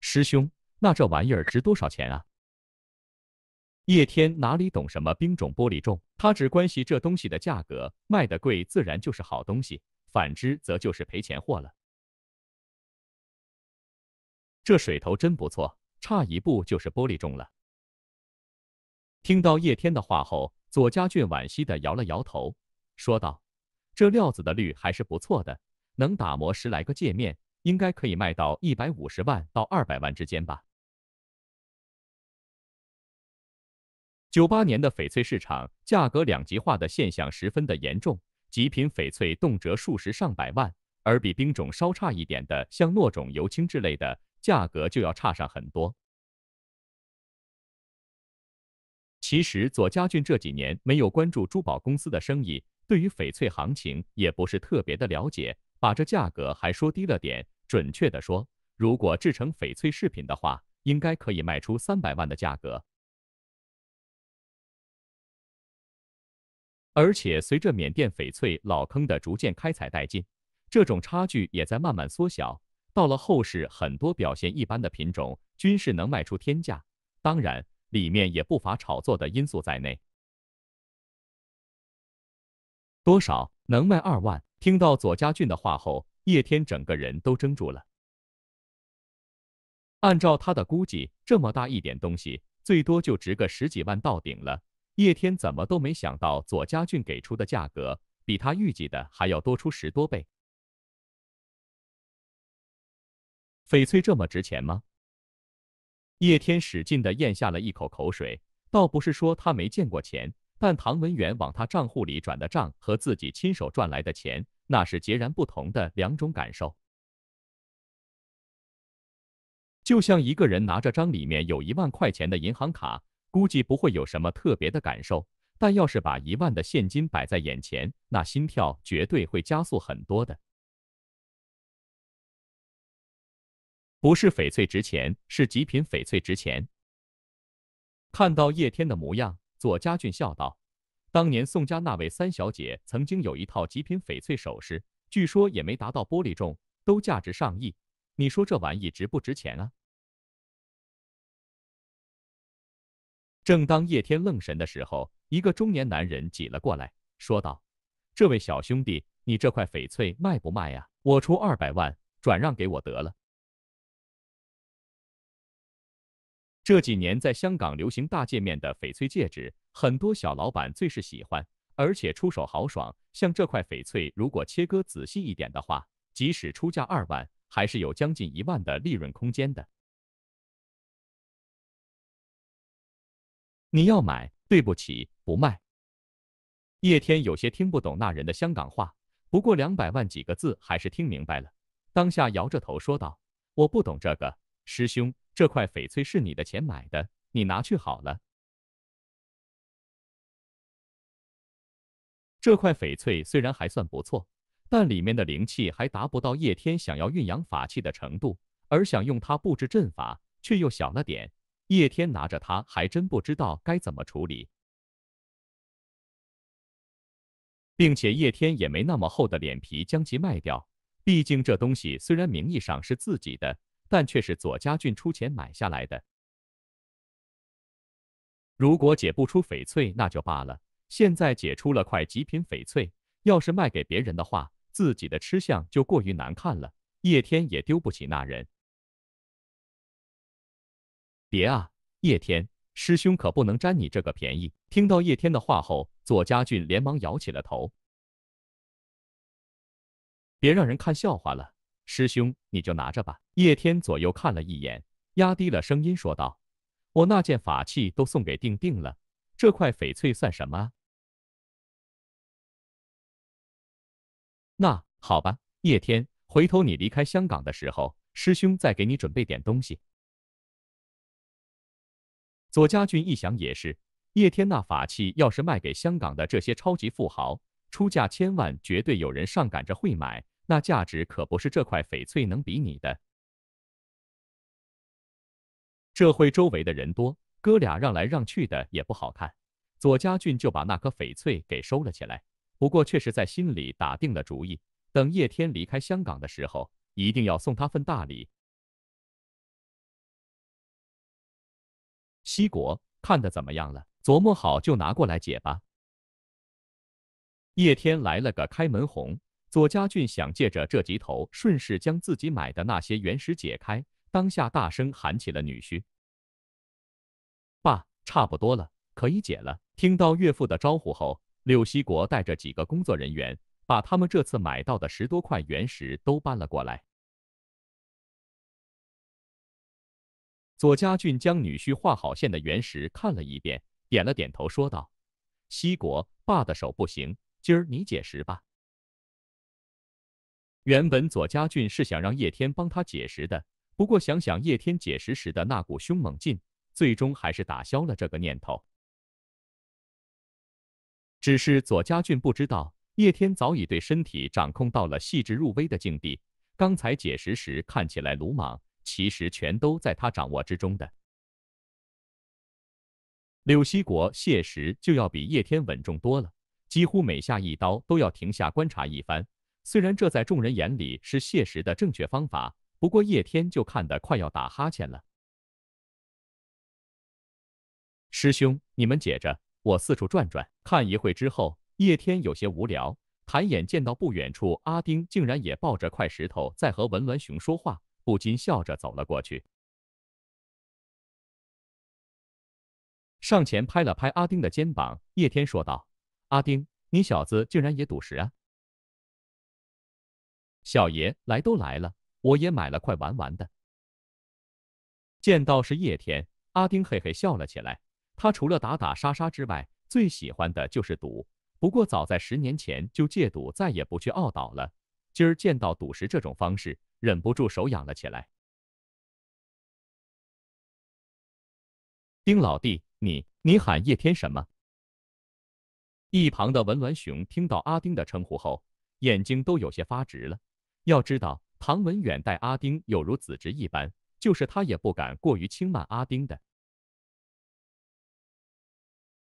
师兄，那这玩意儿值多少钱啊？叶天哪里懂什么冰种、玻璃种，他只关心这东西的价格，卖的贵自然就是好东西，反之则就是赔钱货了。这水头真不错，差一步就是玻璃种了。听到叶天的话后，左家俊惋惜的摇了摇头，说道：“这料子的绿还是不错的，能打磨十来个界面，应该可以卖到一百五十万到二百万之间吧。”九八年的翡翠市场价格两极化的现象十分的严重，极品翡翠动辄数十上百万，而比冰种稍差一点的，像糯种、油青之类的，价格就要差上很多。其实左家俊这几年没有关注珠宝公司的生意，对于翡翠行情也不是特别的了解，把这价格还说低了点。准确的说，如果制成翡翠饰品的话，应该可以卖出三百万的价格。而且随着缅甸翡翠老坑的逐渐开采殆尽，这种差距也在慢慢缩小。到了后世，很多表现一般的品种，均是能卖出天价。当然。里面也不乏炒作的因素在内。多少能卖二万？听到左家俊的话后，叶天整个人都怔住了。按照他的估计，这么大一点东西，最多就值个十几万到顶了。叶天怎么都没想到，左家俊给出的价格比他预计的还要多出十多倍。翡翠这么值钱吗？叶天使劲地咽下了一口口水，倒不是说他没见过钱，但唐文元往他账户里转的账和自己亲手赚来的钱，那是截然不同的两种感受。就像一个人拿着张里面有一万块钱的银行卡，估计不会有什么特别的感受，但要是把一万的现金摆在眼前，那心跳绝对会加速很多的。不是翡翠值钱，是极品翡翠值钱。看到叶天的模样，左家俊笑道：“当年宋家那位三小姐曾经有一套极品翡翠首饰，据说也没达到玻璃种，都价值上亿。你说这玩意值不值钱啊？”正当叶天愣神的时候，一个中年男人挤了过来，说道：“这位小兄弟，你这块翡翠卖不卖呀？我出二百万，转让给我得了。”这几年在香港流行大界面的翡翠戒指，很多小老板最是喜欢，而且出手豪爽。像这块翡翠，如果切割仔细一点的话，即使出价二万，还是有将近一万的利润空间的。你要买？对不起，不卖。叶天有些听不懂那人的香港话，不过两百万几个字还是听明白了，当下摇着头说道：“我不懂这个，师兄。”这块翡翠是你的钱买的，你拿去好了。这块翡翠虽然还算不错，但里面的灵气还达不到叶天想要蕴养法器的程度，而想用它布置阵法却又小了点。叶天拿着它，还真不知道该怎么处理。并且叶天也没那么厚的脸皮将其卖掉，毕竟这东西虽然名义上是自己的。但却是左家俊出钱买下来的。如果解不出翡翠，那就罢了。现在解出了块极品翡翠，要是卖给别人的话，自己的吃相就过于难看了。叶天也丢不起那人。别啊，叶天师兄可不能沾你这个便宜。听到叶天的话后，左家俊连忙摇起了头。别让人看笑话了。师兄，你就拿着吧。叶天左右看了一眼，压低了声音说道：“我那件法器都送给定定了，这块翡翠算什么那好吧，叶天，回头你离开香港的时候，师兄再给你准备点东西。左家俊一想也是，叶天那法器要是卖给香港的这些超级富豪，出价千万，绝对有人上赶着会买。那价值可不是这块翡翠能比拟的。这会周围的人多，哥俩让来让去的也不好看。左家俊就把那颗翡翠给收了起来，不过却是在心里打定了主意，等叶天离开香港的时候，一定要送他份大礼。西国看的怎么样了？琢磨好就拿过来解吧。叶天来了个开门红。左家俊想借着这几头，顺势将自己买的那些原石解开。当下大声喊起了女婿：“爸，差不多了，可以解了。”听到岳父的招呼后，柳西国带着几个工作人员，把他们这次买到的十多块原石都搬了过来。左家俊将女婿画好线的原石看了一遍，点了点头，说道：“西国，爸的手不行，今儿你解石吧。”原本左家俊是想让叶天帮他解石的，不过想想叶天解石时的那股凶猛劲，最终还是打消了这个念头。只是左家俊不知道，叶天早已对身体掌控到了细致入微的境地。刚才解石时看起来鲁莽，其实全都在他掌握之中的。柳西国谢石就要比叶天稳重多了，几乎每下一刀都要停下观察一番。虽然这在众人眼里是谢石的正确方法，不过叶天就看得快要打哈欠了。师兄，你们解着，我四处转转，看一会之后，叶天有些无聊，抬眼见到不远处阿丁竟然也抱着块石头在和文峦雄说话，不禁笑着走了过去，上前拍了拍阿丁的肩膀，叶天说道：“阿丁，你小子竟然也赌石啊？”小爷来都来了，我也买了，块玩玩的。见到是叶天，阿丁嘿嘿笑了起来。他除了打打杀杀之外，最喜欢的就是赌。不过早在十年前就戒赌，再也不去澳岛了。今儿见到赌石这种方式，忍不住手痒了起来。丁老弟，你你喊叶天什么？一旁的文鸾雄听到阿丁的称呼后，眼睛都有些发直了。要知道，唐文远待阿丁有如子侄一般，就是他也不敢过于轻慢阿丁的。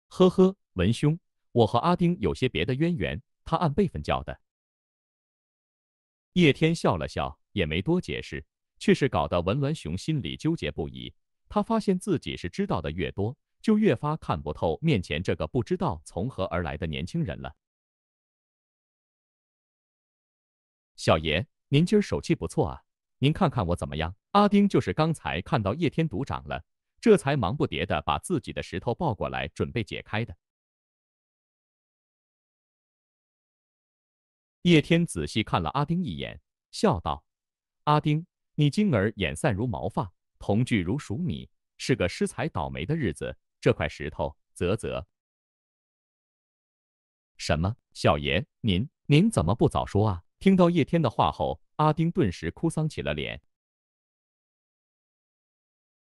呵呵，文兄，我和阿丁有些别的渊源，他按辈分叫的。叶天笑了笑，也没多解释，却是搞得文文雄心里纠结不已。他发现自己是知道的越多，就越发看不透面前这个不知道从何而来的年轻人了。小爷，您今儿手气不错啊！您看看我怎么样？阿丁就是刚才看到叶天独掌了，这才忙不迭的把自己的石头抱过来，准备解开的。叶天仔细看了阿丁一眼，笑道：“阿丁，你今儿眼散如毛发，瞳聚如黍米，是个失财倒霉的日子。这块石头，啧啧。”什么？小爷您您怎么不早说啊？听到叶天的话后，阿丁顿时哭丧起了脸。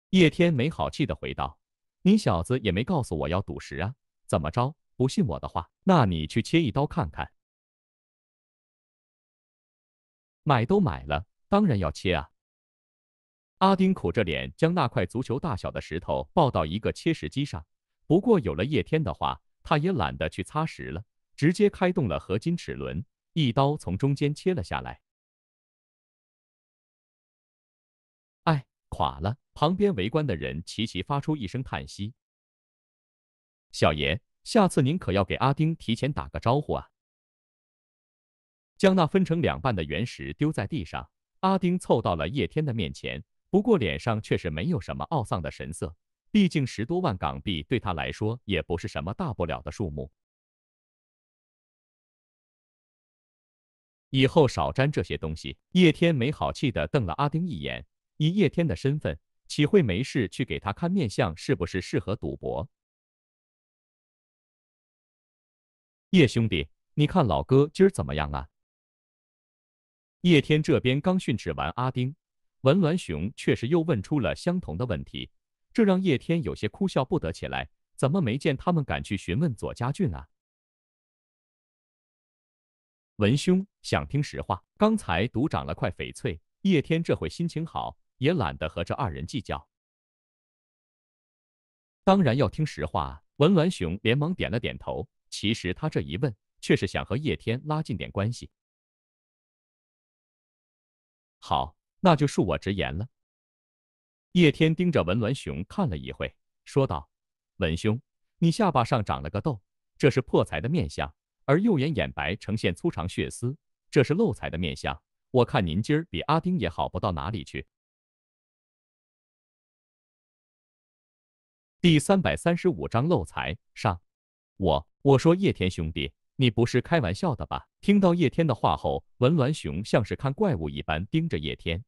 叶天没好气的回道：“你小子也没告诉我要赌石啊，怎么着，不信我的话？那你去切一刀看看。”“买都买了，当然要切啊。”阿丁苦着脸将那块足球大小的石头抱到一个切石机上，不过有了叶天的话，他也懒得去擦石了，直接开动了合金齿轮。一刀从中间切了下来，哎，垮了！旁边围观的人齐齐发出一声叹息。小爷，下次您可要给阿丁提前打个招呼啊！将那分成两半的原石丢在地上，阿丁凑到了叶天的面前，不过脸上却是没有什么懊丧的神色。毕竟十多万港币对他来说也不是什么大不了的数目。以后少沾这些东西。叶天没好气的瞪了阿丁一眼。以叶天的身份，岂会没事去给他看面相是不是适合赌博？叶兄弟，你看老哥今儿怎么样啊？叶天这边刚训斥完阿丁，文鸾雄却是又问出了相同的问题，这让叶天有些哭笑不得起来。怎么没见他们敢去询问左家俊啊？文兄，想听实话。刚才赌涨了块翡翠，叶天这会心情好，也懒得和这二人计较。当然要听实话文鸾雄连忙点了点头。其实他这一问，却是想和叶天拉近点关系。好，那就恕我直言了。叶天盯着文鸾雄看了一会，说道：“文兄，你下巴上长了个痘，这是破财的面相。”而右眼眼白呈现粗长血丝，这是漏财的面相。我看您今儿比阿丁也好不到哪里去。第三百三十五章漏财上。我我说叶天兄弟，你不是开玩笑的吧？听到叶天的话后，文鸾雄像是看怪物一般盯着叶天。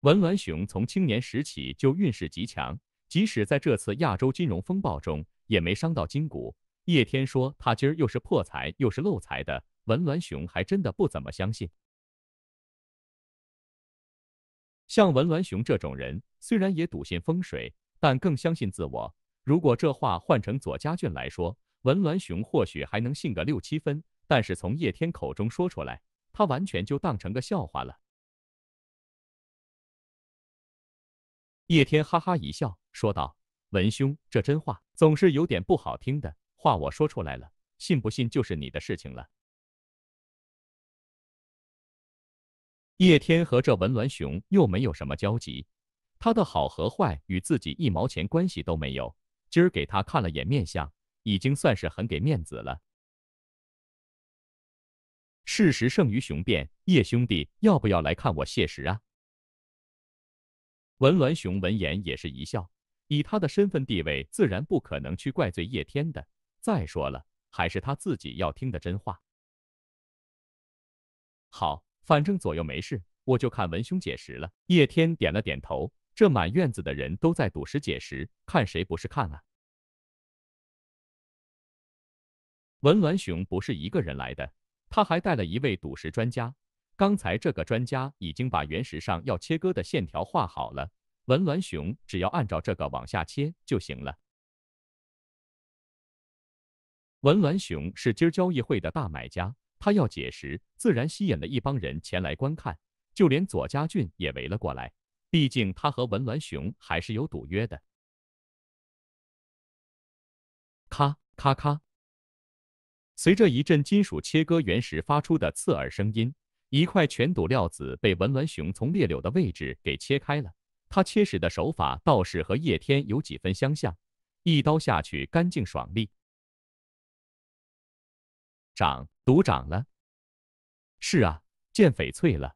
文鸾雄从青年时起就运势极强，即使在这次亚洲金融风暴中。也没伤到筋骨。叶天说他今儿又是破财又是漏财的，文鸾雄还真的不怎么相信。像文鸾雄这种人，虽然也笃信风水，但更相信自我。如果这话换成左家俊来说，文鸾雄或许还能信个六七分，但是从叶天口中说出来，他完全就当成个笑话了。叶天哈哈一笑，说道：“文兄，这真话。”总是有点不好听的话，我说出来了，信不信就是你的事情了。叶天和这文鸾雄又没有什么交集，他的好和坏与自己一毛钱关系都没有。今儿给他看了眼面相，已经算是很给面子了。事实胜于雄辩，叶兄弟要不要来看我谢石啊？文鸾雄闻言也是一笑。以他的身份地位，自然不可能去怪罪叶天的。再说了，还是他自己要听的真话。好，反正左右没事，我就看文兄解石了。叶天点了点头。这满院子的人都在赌石解石，看谁不是看啊？文鸾雄不是一个人来的，他还带了一位赌石专家。刚才这个专家已经把原石上要切割的线条画好了。文鸾雄只要按照这个往下切就行了。文鸾雄是今儿交易会的大买家，他要解石，自然吸引了一帮人前来观看，就连左家俊也围了过来。毕竟他和文鸾雄还是有赌约的。咔咔咔！随着一阵金属切割原石发出的刺耳声音，一块全赌料子被文鸾雄从裂柳的位置给切开了。他切屎的手法倒是和叶天有几分相像，一刀下去干净爽利。长，独长了。是啊，见翡翠了。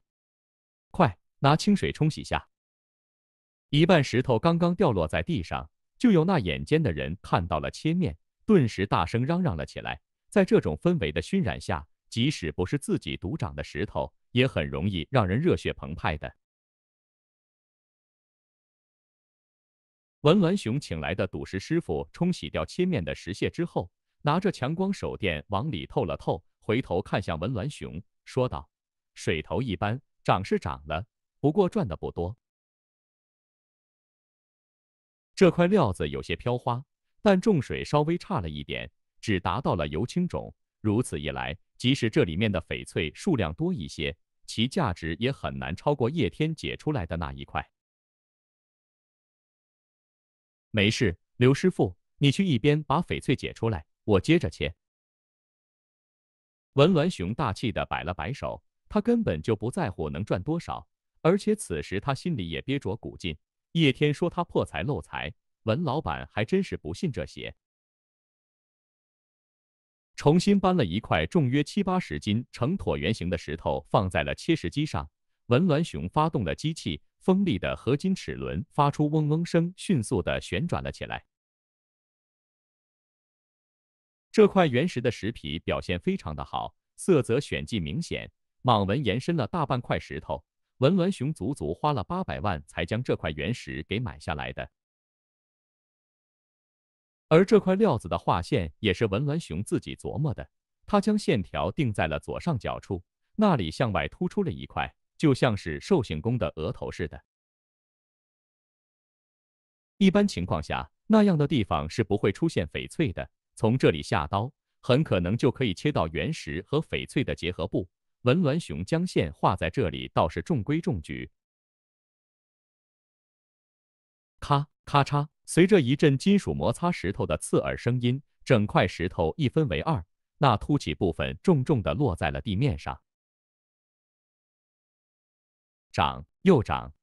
快拿清水冲洗下。一半石头刚刚掉落在地上，就有那眼尖的人看到了切面，顿时大声嚷嚷了起来。在这种氛围的熏染下，即使不是自己独掌的石头，也很容易让人热血澎湃的。文鸾雄请来的赌石师傅冲洗掉切面的石屑之后，拿着强光手电往里透了透，回头看向文鸾雄，说道：“水头一般，涨是涨了，不过赚的不多。这块料子有些飘花，但重水稍微差了一点，只达到了油青种。如此一来，即使这里面的翡翠数量多一些，其价值也很难超过叶天解出来的那一块。”没事，刘师傅，你去一边把翡翠解出来，我接着切。文銮雄大气的摆了摆手，他根本就不在乎能赚多少，而且此时他心里也憋着股劲。叶天说他破财漏财，文老板还真是不信这些。重新搬了一块重约七八十斤、呈椭圆形的石头放在了切石机上，文銮雄发动了机器。锋利的合金齿轮发出嗡嗡声，迅速的旋转了起来。这块原石的石皮表现非常的好，色泽选迹明显，蟒纹延伸了大半块石头。文鸾雄足足花了八百万才将这块原石给买下来的。而这块料子的画线也是文鸾雄自己琢磨的，他将线条定在了左上角处，那里向外突出了一块。就像是寿星公的额头似的。一般情况下，那样的地方是不会出现翡翠的。从这里下刀，很可能就可以切到原石和翡翠的结合部。文鸾雄将线画在这里，倒是中规中矩。咔咔嚓！随着一阵金属摩擦石头的刺耳声音，整块石头一分为二，那凸起部分重重地落在了地面上。长又长，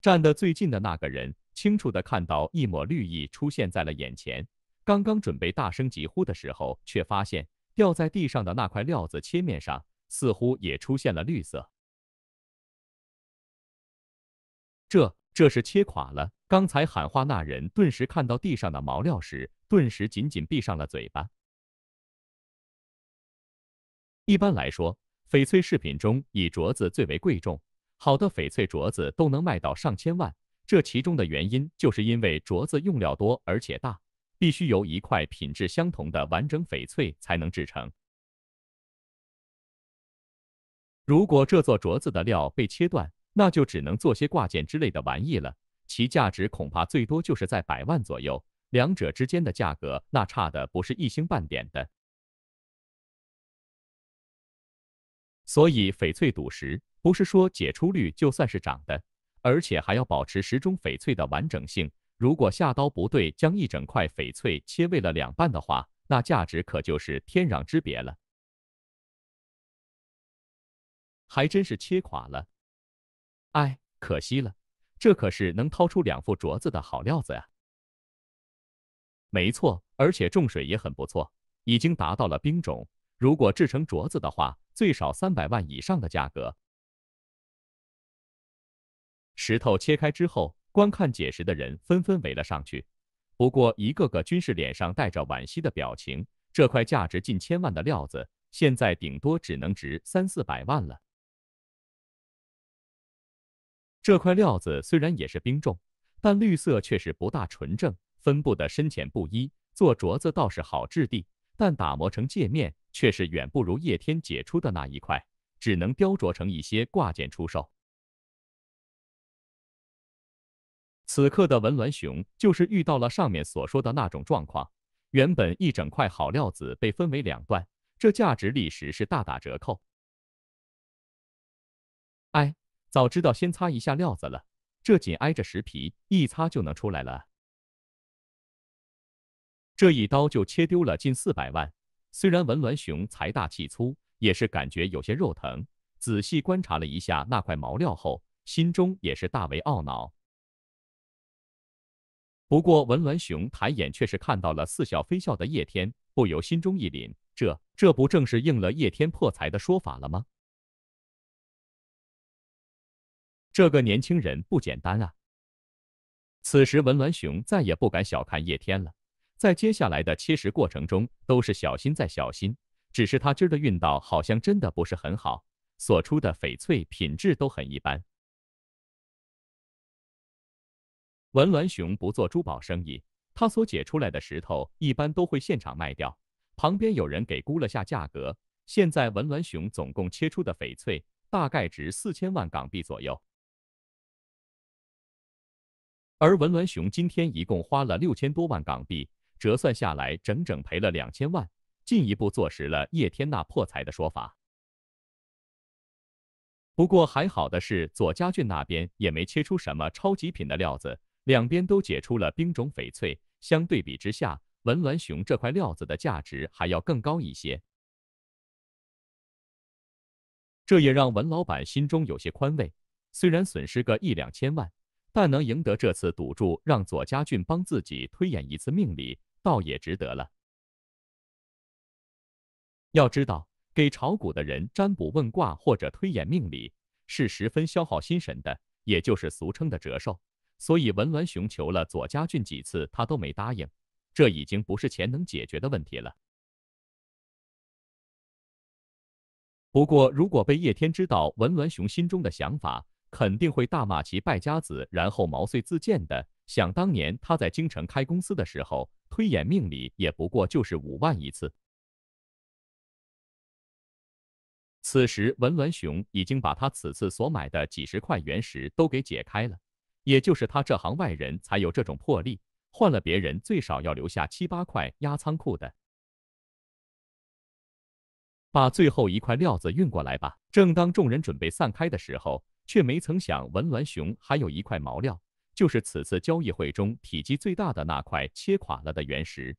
站的最近的那个人清楚的看到一抹绿意出现在了眼前。刚刚准备大声疾呼的时候，却发现掉在地上的那块料子切面上似乎也出现了绿色。这这是切垮了！刚才喊话那人顿时看到地上的毛料时，顿时紧紧闭上了嘴巴。一般来说，翡翠饰品中以镯子最为贵重。好的翡翠镯子都能卖到上千万，这其中的原因就是因为镯子用料多而且大，必须由一块品质相同的完整翡翠才能制成。如果这座镯子的料被切断，那就只能做些挂件之类的玩意了，其价值恐怕最多就是在百万左右。两者之间的价格那差的不是一星半点的。所以，翡翠赌石不是说解出率就算是涨的，而且还要保持石中翡翠的完整性。如果下刀不对，将一整块翡翠切为了两半的话，那价值可就是天壤之别了。还真是切垮了，哎，可惜了，这可是能掏出两副镯子的好料子啊！没错，而且种水也很不错，已经达到了冰种。如果制成镯子的话，最少三百万以上的价格。石头切开之后，观看解石的人纷纷围了上去，不过一个个均是脸上带着惋惜的表情。这块价值近千万的料子，现在顶多只能值三四百万了。这块料子虽然也是冰种，但绿色却是不大纯正，分布的深浅不一，做镯子倒是好质地。但打磨成界面却是远不如叶天解出的那一块，只能雕琢成一些挂件出售。此刻的文鸾雄就是遇到了上面所说的那种状况，原本一整块好料子被分为两段，这价值立时是大打折扣。哎，早知道先擦一下料子了，这紧挨着石皮，一擦就能出来了。这一刀就切丢了近四百万，虽然文鸾雄财大气粗，也是感觉有些肉疼。仔细观察了一下那块毛料后，心中也是大为懊恼。不过文鸾雄抬眼却是看到了似笑非笑的叶天，不由心中一凛：这这不正是应了叶天破财的说法了吗？这个年轻人不简单啊！此时文鸾雄再也不敢小看叶天了。在接下来的切石过程中，都是小心再小心。只是他今儿的运道好像真的不是很好，所出的翡翠品质都很一般。文鸾雄不做珠宝生意，他所解出来的石头一般都会现场卖掉。旁边有人给估了下价格，现在文鸾雄总共切出的翡翠大概值四千万港币左右，而文鸾雄今天一共花了六千多万港币。折算下来，整整赔了两千万，进一步坐实了叶天那破财的说法。不过还好的是，左家俊那边也没切出什么超极品的料子，两边都解出了冰种翡翠。相对比之下，文鸾雄这块料子的价值还要更高一些，这也让文老板心中有些宽慰。虽然损失个一两千万，但能赢得这次赌注，让左家俊帮自己推演一次命理。倒也值得了。要知道，给炒股的人占卜问卦或者推演命理是十分消耗心神的，也就是俗称的折寿。所以文鸾雄求了左家俊几次，他都没答应。这已经不是钱能解决的问题了。不过，如果被叶天知道文鸾雄心中的想法，肯定会大骂其败家子，然后毛遂自荐的。想当年他在京城开公司的时候。推演命理也不过就是五万一次。此时文銮雄已经把他此次所买的几十块原石都给解开了，也就是他这行外人才有这种魄力，换了别人最少要留下七八块压仓库的。把最后一块料子运过来吧。正当众人准备散开的时候，却没曾想文銮雄还有一块毛料。就是此次交易会中体积最大的那块切垮了的原石。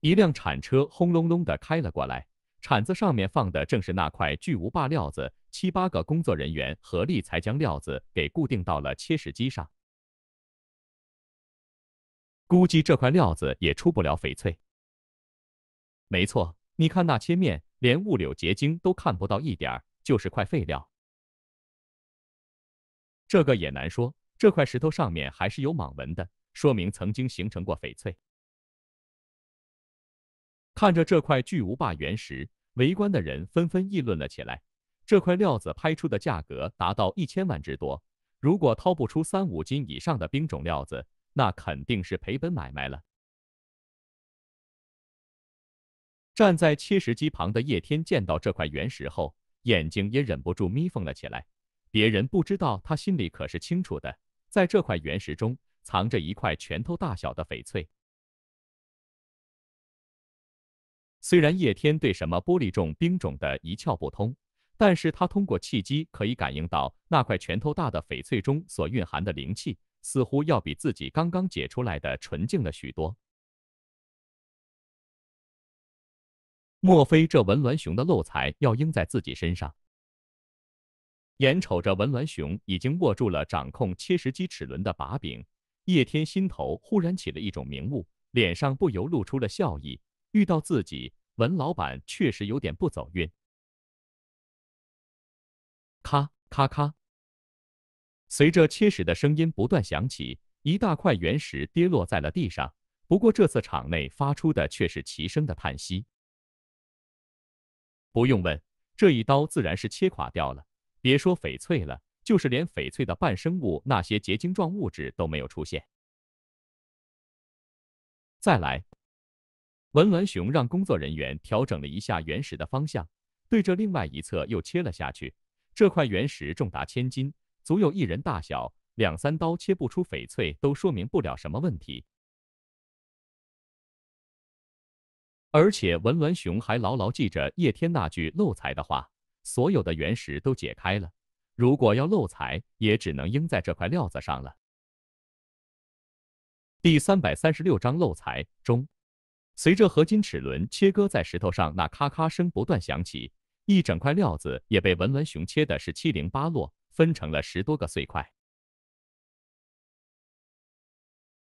一辆铲车轰隆隆的开了过来，铲子上面放的正是那块巨无霸料子。七八个工作人员合力才将料子给固定到了切石机上。估计这块料子也出不了翡翠。没错，你看那切面，连物柳结晶都看不到一点儿，就是块废料。这个也难说，这块石头上面还是有蟒纹的，说明曾经形成过翡翠。看着这块巨无霸原石，围观的人纷纷议论了起来。这块料子拍出的价格达到一千万之多，如果掏不出三五斤以上的冰种料子，那肯定是赔本买卖了。站在切石机旁的叶天见到这块原石后，眼睛也忍不住眯缝了起来。别人不知道，他心里可是清楚的。在这块原石中，藏着一块拳头大小的翡翠。虽然叶天对什么玻璃种、冰种的一窍不通，但是他通过契机可以感应到，那块拳头大的翡翠中所蕴含的灵气，似乎要比自己刚刚解出来的纯净了许多。莫非这文鸾雄的漏财要应在自己身上？眼瞅着文鸾雄已经握住了掌控切石机齿轮的把柄，叶天心头忽然起了一种明悟，脸上不由露出了笑意。遇到自己，文老板确实有点不走运。咔咔咔！随着切石的声音不断响起，一大块原石跌落在了地上。不过这次场内发出的却是齐声的叹息。不用问，这一刀自然是切垮掉了。别说翡翠了，就是连翡翠的伴生物那些结晶状物质都没有出现。再来，文鸾雄让工作人员调整了一下原石的方向，对着另外一侧又切了下去。这块原石重达千斤，足有一人大小，两三刀切不出翡翠，都说明不了什么问题。而且文鸾雄还牢牢记着叶天那句漏财的话。所有的原石都解开了，如果要漏财，也只能应在这块料子上了。第三百三十六章漏财中，随着合金齿轮切割在石头上那咔咔声不断响起，一整块料子也被文文雄切的是七零八落，分成了十多个碎块。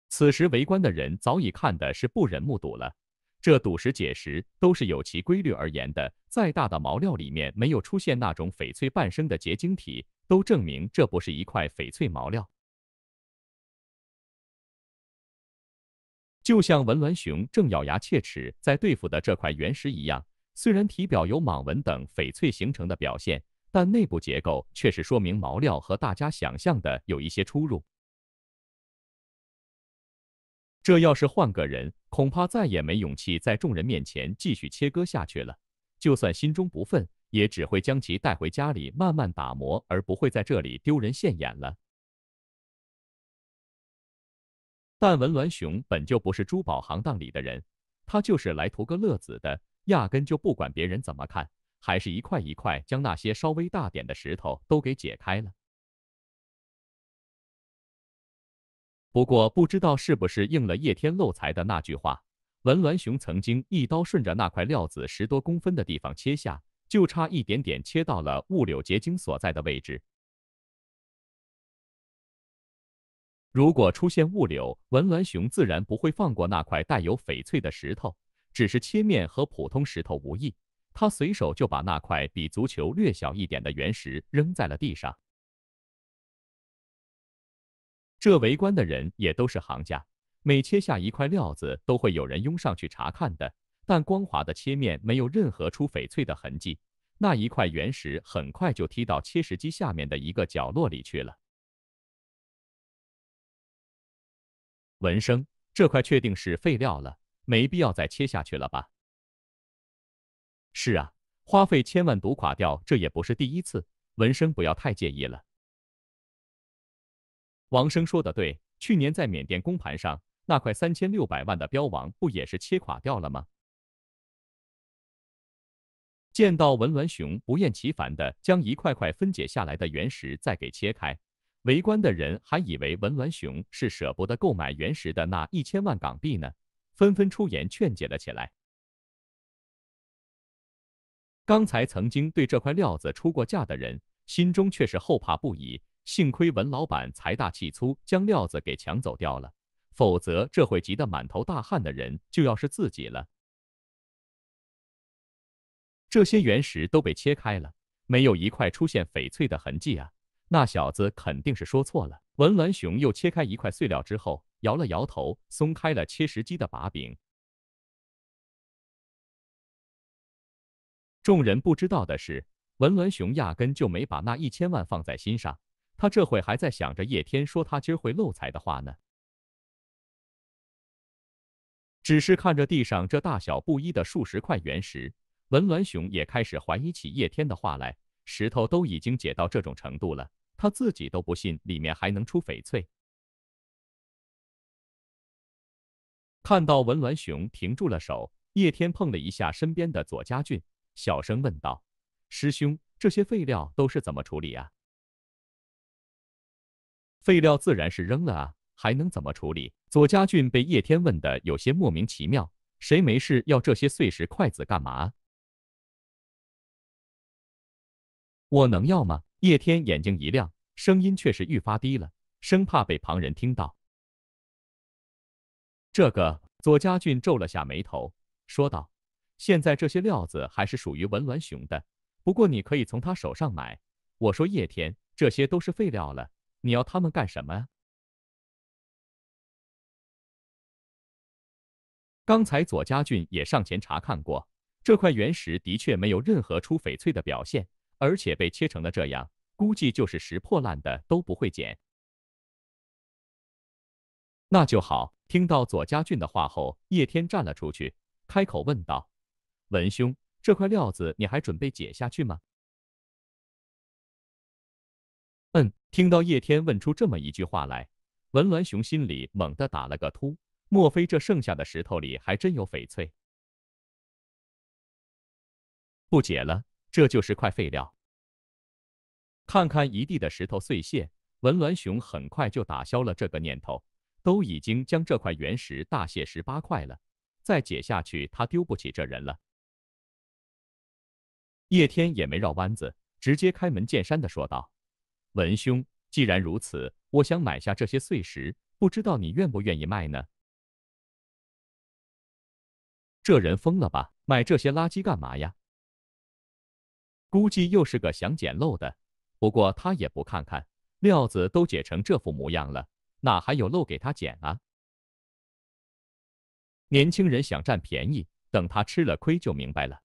此时围观的人早已看的是不忍目睹了。这赌石解石都是有其规律而言的。再大的毛料里面没有出现那种翡翠半生的结晶体，都证明这不是一块翡翠毛料。就像文鸾雄正咬牙切齿在对付的这块原石一样，虽然体表有蟒纹等翡翠形成的表现，但内部结构却是说明毛料和大家想象的有一些出入。这要是换个人，恐怕再也没勇气在众人面前继续切割下去了。就算心中不忿，也只会将其带回家里慢慢打磨，而不会在这里丢人现眼了。但文鸾雄本就不是珠宝行当里的人，他就是来图个乐子的，压根就不管别人怎么看，还是一块一块将那些稍微大点的石头都给解开了。不过不知道是不是应了叶天漏财的那句话，文峦雄曾经一刀顺着那块料子十多公分的地方切下，就差一点点切到了物柳结晶所在的位置。如果出现物柳，文峦雄自然不会放过那块带有翡翠的石头，只是切面和普通石头无异，他随手就把那块比足球略小一点的原石扔在了地上。这围观的人也都是行家，每切下一块料子，都会有人拥上去查看的。但光滑的切面没有任何出翡翠的痕迹，那一块原石很快就踢到切石机下面的一个角落里去了。文生，这块确定是废料了，没必要再切下去了吧？是啊，花费千万赌垮掉，这也不是第一次。文生，不要太介意了。王生说的对，去年在缅甸公盘上那块三千六百万的标王不也是切垮掉了吗？见到文銮雄不厌其烦的将一块块分解下来的原石再给切开，围观的人还以为文銮雄是舍不得购买原石的那一千万港币呢，纷纷出言劝解了起来。刚才曾经对这块料子出过价的人，心中却是后怕不已。幸亏文老板财大气粗，将料子给抢走掉了，否则这会急得满头大汗的人就要是自己了。这些原石都被切开了，没有一块出现翡翠的痕迹啊！那小子肯定是说错了。文兰雄又切开一块碎料之后，摇了摇头，松开了切石机的把柄。众人不知道的是，文兰雄压根就没把那一千万放在心上。他这会还在想着叶天说他今儿会漏财的话呢，只是看着地上这大小不一的数十块原石，文峦雄也开始怀疑起叶天的话来。石头都已经解到这种程度了，他自己都不信里面还能出翡翠。看到文峦雄停住了手，叶天碰了一下身边的左家俊，小声问道：“师兄，这些废料都是怎么处理啊？”废料自然是扔了啊，还能怎么处理？左家俊被叶天问的有些莫名其妙，谁没事要这些碎石、筷子干嘛？我能要吗？叶天眼睛一亮，声音却是愈发低了，生怕被旁人听到。这个，左家俊皱了下眉头，说道：“现在这些料子还是属于文鸾雄的，不过你可以从他手上买。我说叶天，这些都是废料了。”你要他们干什么刚才左家俊也上前查看过，这块原石的确没有任何出翡翠的表现，而且被切成了这样，估计就是拾破烂的都不会捡。那就好。听到左家俊的话后，叶天站了出去，开口问道：“文兄，这块料子你还准备解下去吗？”嗯，听到叶天问出这么一句话来，文鸾雄心里猛地打了个突。莫非这剩下的石头里还真有翡翠？不解了，这就是块废料。看看一地的石头碎屑，文鸾雄很快就打消了这个念头。都已经将这块原石大卸十八块了，再解下去他丢不起这人了。叶天也没绕弯子，直接开门见山的说道。文兄，既然如此，我想买下这些碎石，不知道你愿不愿意卖呢？这人疯了吧？买这些垃圾干嘛呀？估计又是个想捡漏的。不过他也不看看，料子都解成这副模样了，哪还有漏给他捡啊？年轻人想占便宜，等他吃了亏就明白了。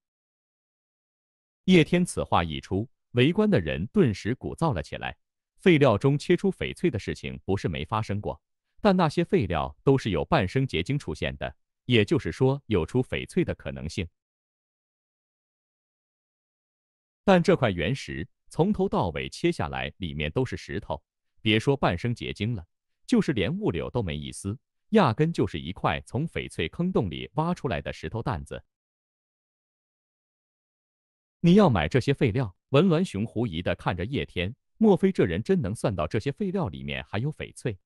叶天此话一出，围观的人顿时鼓噪了起来。废料中切出翡翠的事情不是没发生过，但那些废料都是有半生结晶出现的，也就是说有出翡翠的可能性。但这块原石从头到尾切下来，里面都是石头，别说半生结晶了，就是连物柳都没一丝，压根就是一块从翡翠坑洞里挖出来的石头蛋子。你要买这些废料？文鸾雄狐疑地看着叶天。莫非这人真能算到这些废料里面还有翡翠？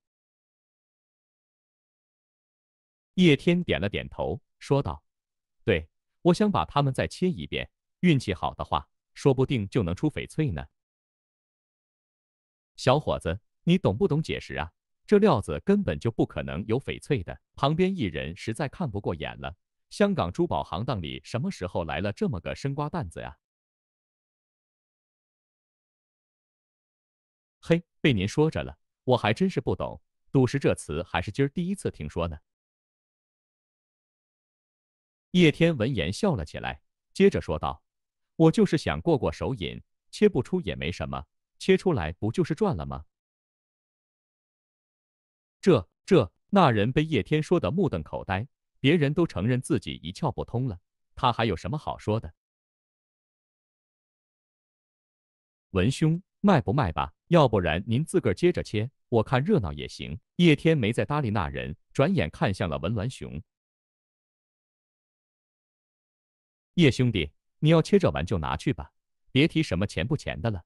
叶天点了点头，说道：“对，我想把它们再切一遍，运气好的话，说不定就能出翡翠呢。”小伙子，你懂不懂解释啊？这料子根本就不可能有翡翠的。旁边一人实在看不过眼了：“香港珠宝行当里什么时候来了这么个生瓜蛋子呀？”被您说着了，我还真是不懂“赌石”这词，还是今儿第一次听说呢。叶天闻言笑了起来，接着说道：“我就是想过过手瘾，切不出也没什么，切出来不就是赚了吗？”这这……那人被叶天说的目瞪口呆，别人都承认自己一窍不通了，他还有什么好说的？文兄。卖不卖吧？要不然您自个儿接着切，我看热闹也行。叶天没再搭理那人，转眼看向了文峦雄。叶兄弟，你要切着玩就拿去吧，别提什么钱不钱的了。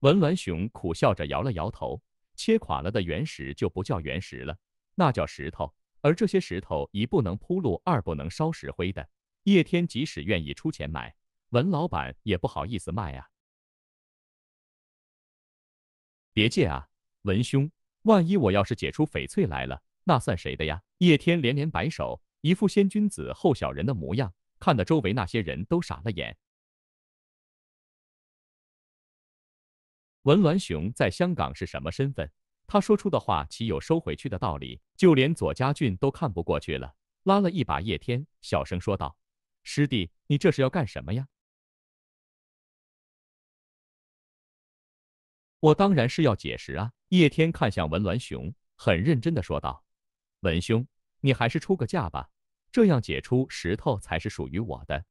文峦雄苦笑着摇了摇头，切垮了的原石就不叫原石了，那叫石头。而这些石头一不能铺路，二不能烧石灰的。叶天即使愿意出钱买，文老板也不好意思卖啊。别介啊，文兄，万一我要是解出翡翠来了，那算谁的呀？叶天连连摆手，一副先君子后小人的模样，看得周围那些人都傻了眼。文鸾雄在香港是什么身份？他说出的话岂有收回去的道理？就连左家俊都看不过去了，拉了一把叶天，小声说道：“师弟，你这是要干什么呀？”我当然是要解石啊！叶天看向文銮雄，很认真的说道：“文兄，你还是出个价吧，这样解出石头才是属于我的。”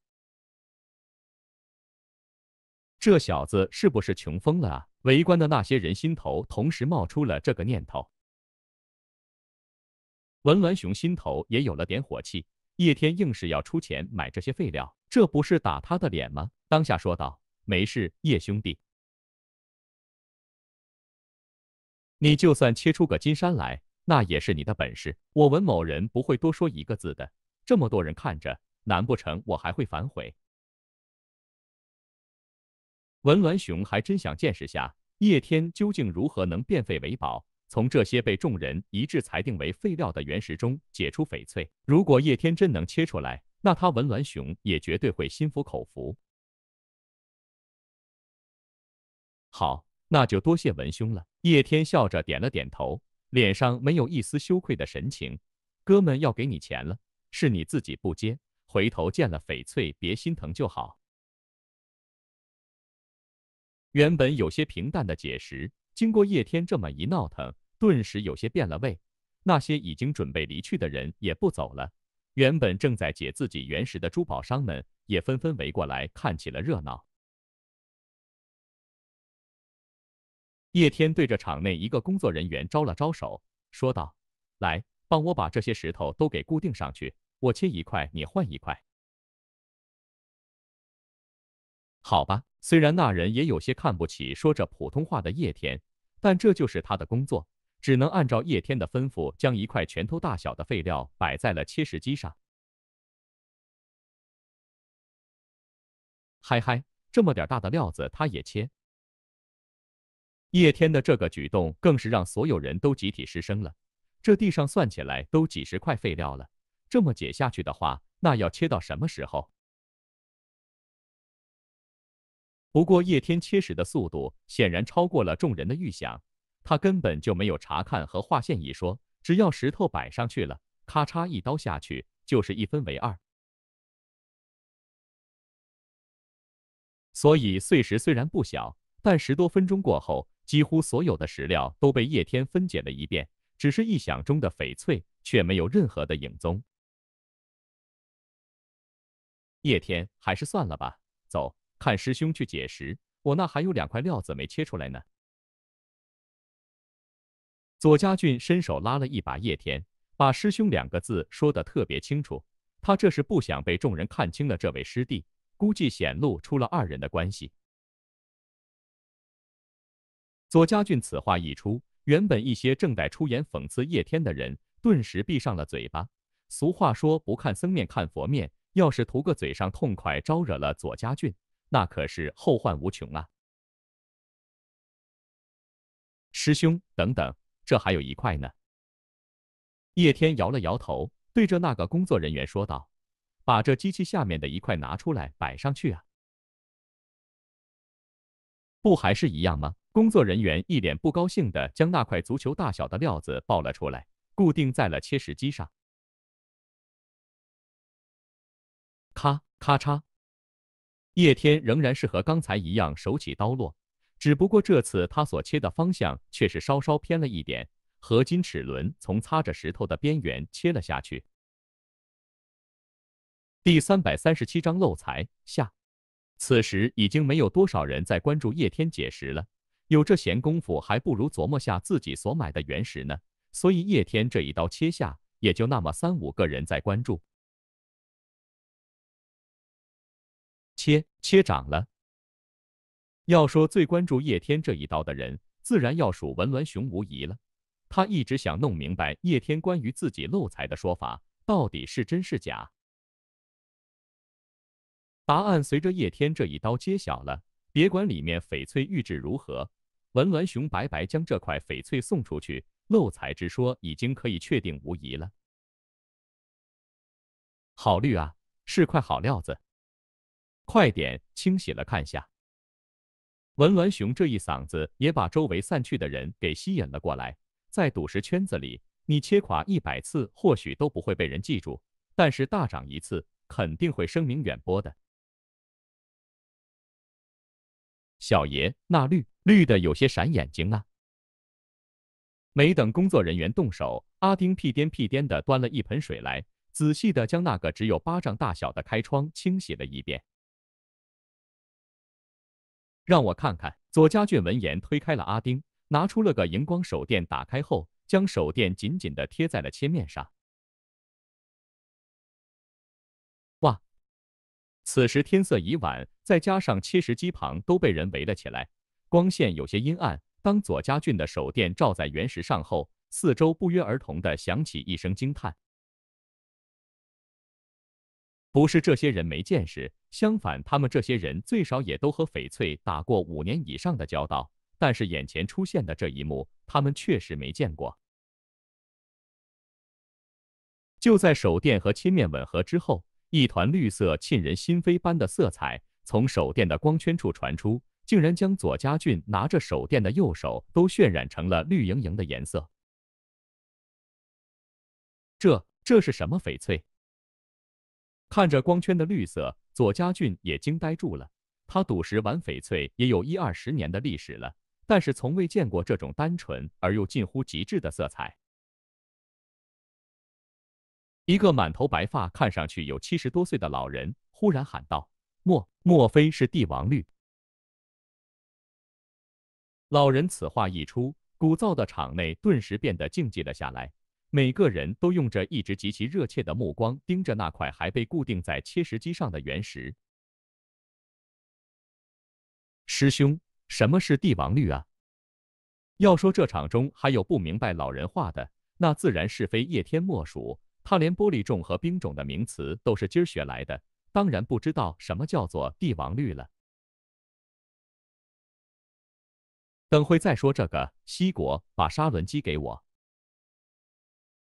这小子是不是穷疯了啊？围观的那些人心头同时冒出了这个念头。文峦雄心头也有了点火气，叶天硬是要出钱买这些废料，这不是打他的脸吗？当下说道：“没事，叶兄弟。”你就算切出个金山来，那也是你的本事。我文某人不会多说一个字的。这么多人看着，难不成我还会反悔？文鸾雄还真想见识下叶天究竟如何能变废为宝，从这些被众人一致裁定为废料的原石中解出翡翠。如果叶天真能切出来，那他文鸾雄也绝对会心服口服。好。那就多谢文兄了。叶天笑着点了点头，脸上没有一丝羞愧的神情。哥们要给你钱了，是你自己不接。回头见了翡翠，别心疼就好。原本有些平淡的解石，经过叶天这么一闹腾，顿时有些变了味。那些已经准备离去的人也不走了，原本正在解自己原石的珠宝商们，也纷纷围过来看起了热闹。叶天对着场内一个工作人员招了招手，说道：“来，帮我把这些石头都给固定上去，我切一块，你换一块。”好吧，虽然那人也有些看不起说着普通话的叶天，但这就是他的工作，只能按照叶天的吩咐，将一块拳头大小的废料摆在了切石机上。嗨嗨，这么点大的料子，他也切？叶天的这个举动更是让所有人都集体失声了。这地上算起来都几十块废料了，这么解下去的话，那要切到什么时候？不过叶天切石的速度显然超过了众人的预想，他根本就没有查看和划线一说，只要石头摆上去了，咔嚓一刀下去就是一分为二。所以碎石虽然不小，但十多分钟过后。几乎所有的石料都被叶天分解了一遍，只是臆想中的翡翠却没有任何的影踪。叶天，还是算了吧，走，看师兄去解石，我那还有两块料子没切出来呢。左家俊伸手拉了一把叶天，把“师兄”两个字说的特别清楚，他这是不想被众人看清了。这位师弟，估计显露出了二人的关系。左家俊此话一出，原本一些正在出言讽刺叶天的人顿时闭上了嘴巴。俗话说，不看僧面看佛面，要是图个嘴上痛快，招惹了左家俊，那可是后患无穷啊！师兄，等等，这还有一块呢。叶天摇了摇头，对着那个工作人员说道：“把这机器下面的一块拿出来摆上去啊，不还是一样吗？”工作人员一脸不高兴的将那块足球大小的料子抱了出来，固定在了切石机上。咔咔嚓，叶天仍然是和刚才一样手起刀落，只不过这次他所切的方向却是稍稍偏了一点，合金齿轮从擦着石头的边缘切了下去。第三百三十七章漏财下，此时已经没有多少人在关注叶天解石了。有这闲工夫，还不如琢磨下自己所买的原石呢。所以叶天这一刀切下，也就那么三五个人在关注。切切涨了。要说最关注叶天这一刀的人，自然要数文峦雄无疑了。他一直想弄明白叶天关于自己漏财的说法到底是真是假。答案随着叶天这一刀揭晓了。别管里面翡翠玉质如何。文鸾雄白白将这块翡翠送出去，漏财之说已经可以确定无疑了。好绿啊，是块好料子。快点清洗了，看下。文鸾雄这一嗓子也把周围散去的人给吸引了过来。在赌石圈子里，你切垮一百次或许都不会被人记住，但是大涨一次，肯定会声名远播的。小爷那绿绿的有些闪眼睛啊！没等工作人员动手，阿丁屁颠屁颠的端了一盆水来，仔细的将那个只有巴掌大小的开窗清洗了一遍。让我看看。左家俊闻言推开了阿丁，拿出了个荧光手电，打开后将手电紧紧的贴在了切面上。哇！此时天色已晚。再加上切石机旁都被人围了起来，光线有些阴暗。当左家俊的手电照在原石上后，四周不约而同的响起一声惊叹。不是这些人没见识，相反，他们这些人最少也都和翡翠打过五年以上的交道，但是眼前出现的这一幕，他们确实没见过。就在手电和切面吻合之后，一团绿色沁人心扉般的色彩。从手电的光圈处传出，竟然将左家俊拿着手电的右手都渲染成了绿莹莹的颜色。这这是什么翡翠？看着光圈的绿色，左家俊也惊呆住了。他赌石玩翡翠也有一二十年的历史了，但是从未见过这种单纯而又近乎极致的色彩。一个满头白发、看上去有七十多岁的老人忽然喊道：“莫。”莫非是帝王绿？老人此话一出，鼓噪的场内顿时变得静寂了下来。每个人都用着一直极其热切的目光盯着那块还被固定在切石机上的原石。师兄，什么是帝王绿啊？要说这场中还有不明白老人话的，那自然是非叶天莫属。他连玻璃种和冰种的名词都是今儿学来的。当然不知道什么叫做帝王绿了。等会再说这个。西国，把砂轮机给我。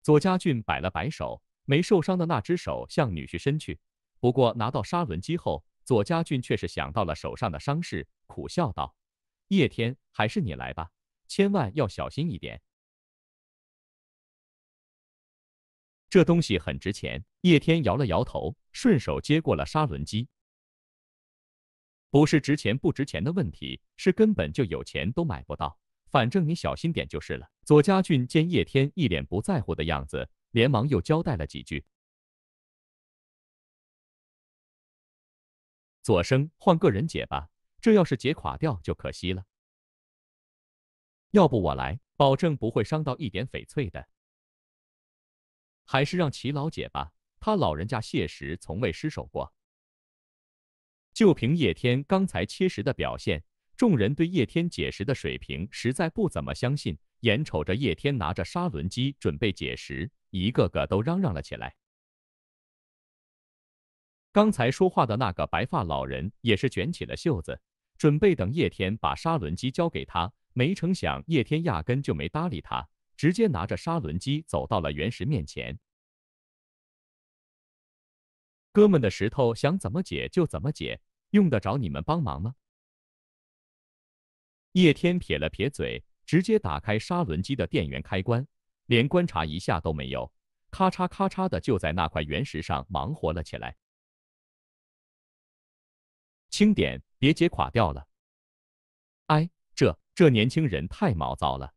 左家俊摆了摆手，没受伤的那只手向女婿伸去。不过拿到砂轮机后，左家俊却是想到了手上的伤势，苦笑道：“叶天，还是你来吧，千万要小心一点。”这东西很值钱。叶天摇了摇头，顺手接过了砂轮机。不是值钱不值钱的问题，是根本就有钱都买不到。反正你小心点就是了。左家俊见叶天一脸不在乎的样子，连忙又交代了几句：“左生，换个人解吧，这要是解垮掉就可惜了。要不我来，保证不会伤到一点翡翠的。”还是让齐老解吧，他老人家谢石从未失手过。就凭叶天刚才切石的表现，众人对叶天解石的水平实在不怎么相信。眼瞅着叶天拿着砂轮机准备解石，一个个都嚷嚷了起来。刚才说话的那个白发老人也是卷起了袖子，准备等叶天把砂轮机交给他，没成想叶天压根就没搭理他。直接拿着砂轮机走到了原石面前，哥们的石头想怎么解就怎么解，用得着你们帮忙吗？叶天撇了撇嘴，直接打开砂轮机的电源开关，连观察一下都没有，咔嚓咔嚓的就在那块原石上忙活了起来。轻点，别解垮掉了。哎，这这年轻人太毛躁了。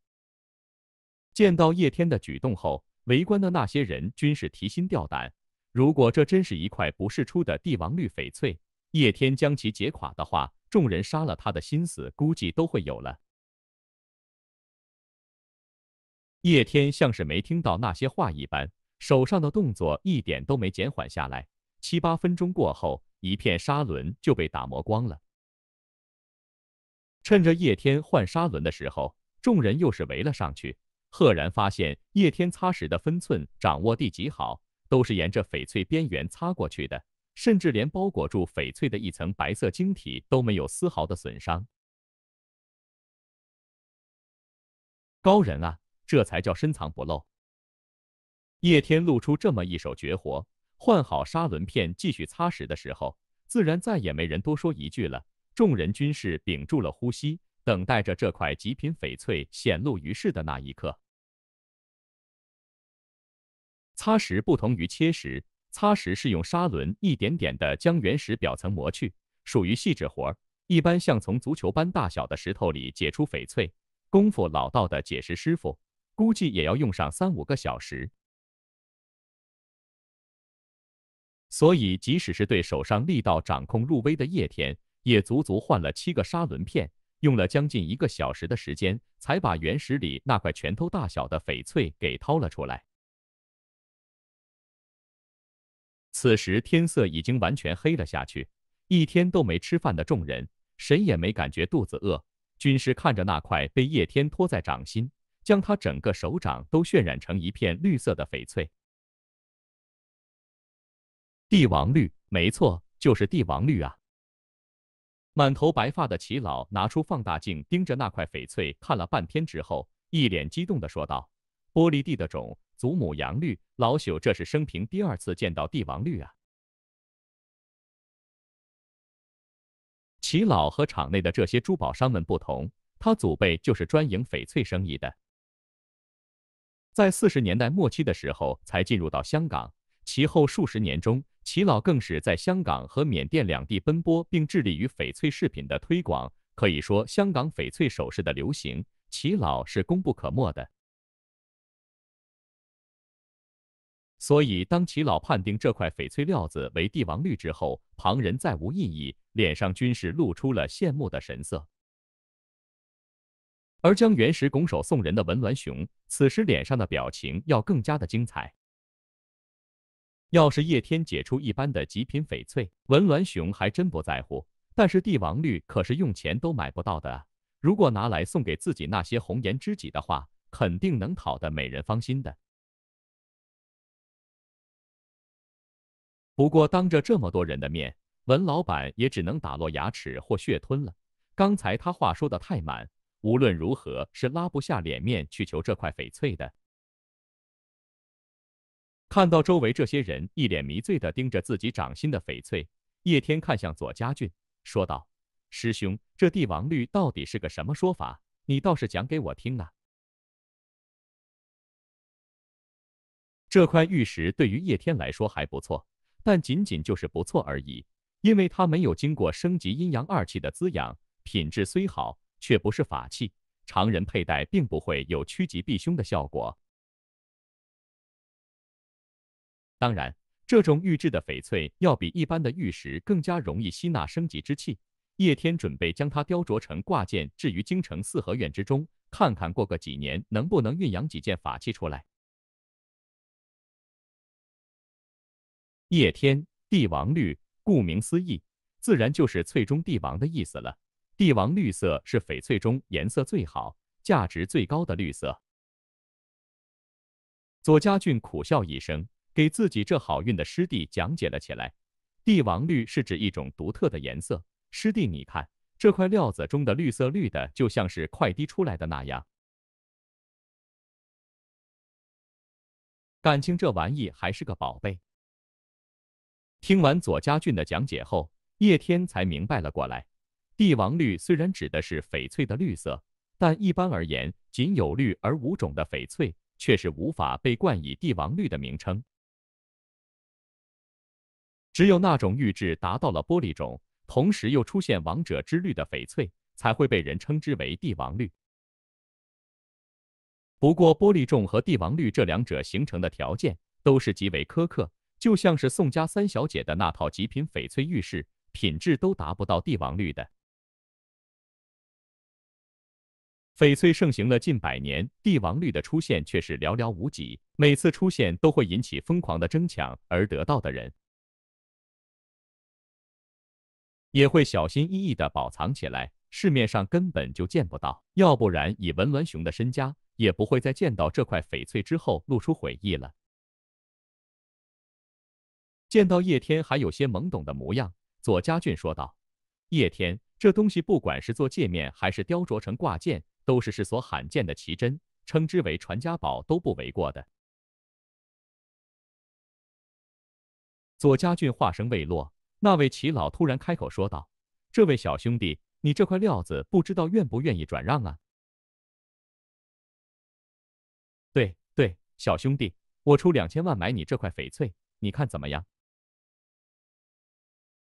见到叶天的举动后，围观的那些人均是提心吊胆。如果这真是一块不世出的帝王绿翡翠，叶天将其劫垮的话，众人杀了他的心思估计都会有了。叶天像是没听到那些话一般，手上的动作一点都没减缓下来。七八分钟过后，一片砂轮就被打磨光了。趁着叶天换砂轮的时候，众人又是围了上去。赫然发现叶天擦拭的分寸掌握地极好，都是沿着翡翠边缘擦过去的，甚至连包裹住翡翠的一层白色晶体都没有丝毫的损伤。高人啊，这才叫深藏不露。叶天露出这么一手绝活，换好砂轮片继续擦拭的时候，自然再也没人多说一句了。众人均是屏住了呼吸。等待着这块极品翡翠显露于世的那一刻。擦石不同于切石，擦石是用砂轮一点点的将原石表层磨去，属于细致活儿。一般像从足球般大小的石头里解出翡翠，功夫老道的解石师傅估计也要用上三五个小时。所以，即使是对手上力道掌控入微的叶天，也足足换了七个砂轮片。用了将近一个小时的时间，才把原石里那块拳头大小的翡翠给掏了出来。此时天色已经完全黑了下去，一天都没吃饭的众人，谁也没感觉肚子饿。军师看着那块被叶天托在掌心，将他整个手掌都渲染成一片绿色的翡翠，帝王绿，没错，就是帝王绿啊。满头白发的齐老拿出放大镜，盯着那块翡翠看了半天之后，一脸激动地说道：“玻璃地的种，祖母阳绿，老朽这是生平第二次见到帝王绿啊！”齐老和场内的这些珠宝商们不同，他祖辈就是专营翡翠生意的，在四十年代末期的时候才进入到香港。其后数十年中，齐老更是在香港和缅甸两地奔波，并致力于翡翠饰品的推广。可以说，香港翡翠首饰的流行，齐老是功不可没的。所以，当齐老判定这块翡翠料子为帝王绿之后，旁人再无异议，脸上均是露出了羡慕的神色。而将原石拱手送人的文鸾雄，此时脸上的表情要更加的精彩。要是叶天解出一般的极品翡翠，文鸾雄还真不在乎。但是帝王绿可是用钱都买不到的啊！如果拿来送给自己那些红颜知己的话，肯定能讨得美人芳心的。不过当着这么多人的面，文老板也只能打落牙齿或血吞了。刚才他话说的太满，无论如何是拉不下脸面去求这块翡翠的。看到周围这些人一脸迷醉地盯着自己掌心的翡翠，叶天看向左家俊说道：“师兄，这帝王绿到底是个什么说法？你倒是讲给我听啊！”这块玉石对于叶天来说还不错，但仅仅就是不错而已，因为它没有经过升级阴阳二气的滋养，品质虽好，却不是法器，常人佩戴并不会有趋吉避凶的效果。当然，这种玉质的翡翠要比一般的玉石更加容易吸纳升级之气。叶天准备将它雕琢成挂件，置于京城四合院之中，看看过个几年能不能运养几件法器出来。叶天，帝王绿，顾名思义，自然就是翠中帝王的意思了。帝王绿色是翡翠中颜色最好、价值最高的绿色。左家俊苦笑一声。给自己这好运的师弟讲解了起来。帝王绿是指一种独特的颜色，师弟你看这块料子中的绿色，绿的就像是快滴出来的那样，感情这玩意还是个宝贝。听完左家俊的讲解后，叶天才明白了过来。帝王绿虽然指的是翡翠的绿色，但一般而言，仅有绿而无种的翡翠却是无法被冠以帝王绿的名称。只有那种玉质达到了玻璃种，同时又出现王者之绿的翡翠，才会被人称之为帝王绿。不过，玻璃种和帝王绿这两者形成的条件都是极为苛刻，就像是宋家三小姐的那套极品翡翠玉饰，品质都达不到帝王绿的。翡翠盛行了近百年，帝王绿的出现却是寥寥无几，每次出现都会引起疯狂的争抢，而得到的人。也会小心翼翼地保存起来，市面上根本就见不到。要不然，以文鸾雄的身家，也不会在见到这块翡翠之后露出悔意了。见到叶天还有些懵懂的模样，左家俊说道：“叶天，这东西不管是做界面，还是雕琢成挂件，都是世所罕见的奇珍，称之为传家宝都不为过。”的左家俊话声未落。那位齐老突然开口说道：“这位小兄弟，你这块料子不知道愿不愿意转让啊？”“对对，小兄弟，我出两千万买你这块翡翠，你看怎么样？”“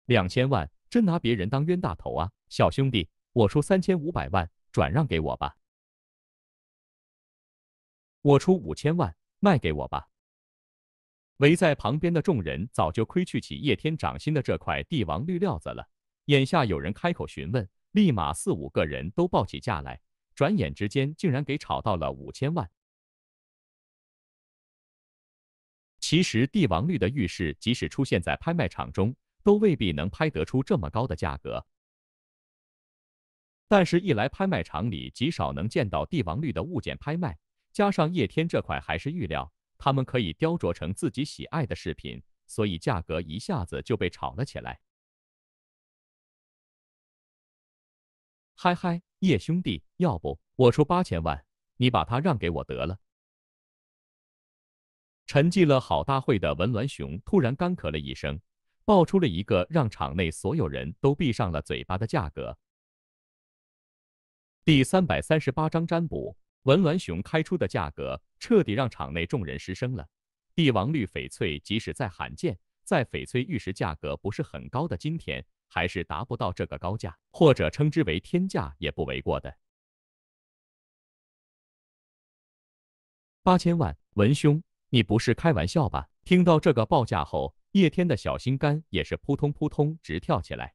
两千万，真拿别人当冤大头啊！”“小兄弟，我出三千五百万，转让给我吧。”“我出五千万，卖给我吧。”围在旁边的众人早就窥去起叶天掌心的这块帝王绿料子了。眼下有人开口询问，立马四五个人都报起价来，转眼之间竟然给炒到了五千万。其实帝王绿的玉石，即使出现在拍卖场中，都未必能拍得出这么高的价格。但是，一来拍卖场里极少能见到帝王绿的物件拍卖，加上叶天这块还是玉料。他们可以雕琢成自己喜爱的饰品，所以价格一下子就被炒了起来。嗨嗨，叶兄弟，要不我出八千万，你把它让给我得了。沉寂了好大会的文鸾雄突然干咳了一声，报出了一个让场内所有人都闭上了嘴巴的价格。第三百三十八章占卜。文銮雄开出的价格，彻底让场内众人失声了。帝王绿翡翠即使再罕见，在翡翠玉石价格不是很高的今天，还是达不到这个高价，或者称之为天价也不为过的。八千万，文兄，你不是开玩笑吧？听到这个报价后，叶天的小心肝也是扑通扑通直跳起来。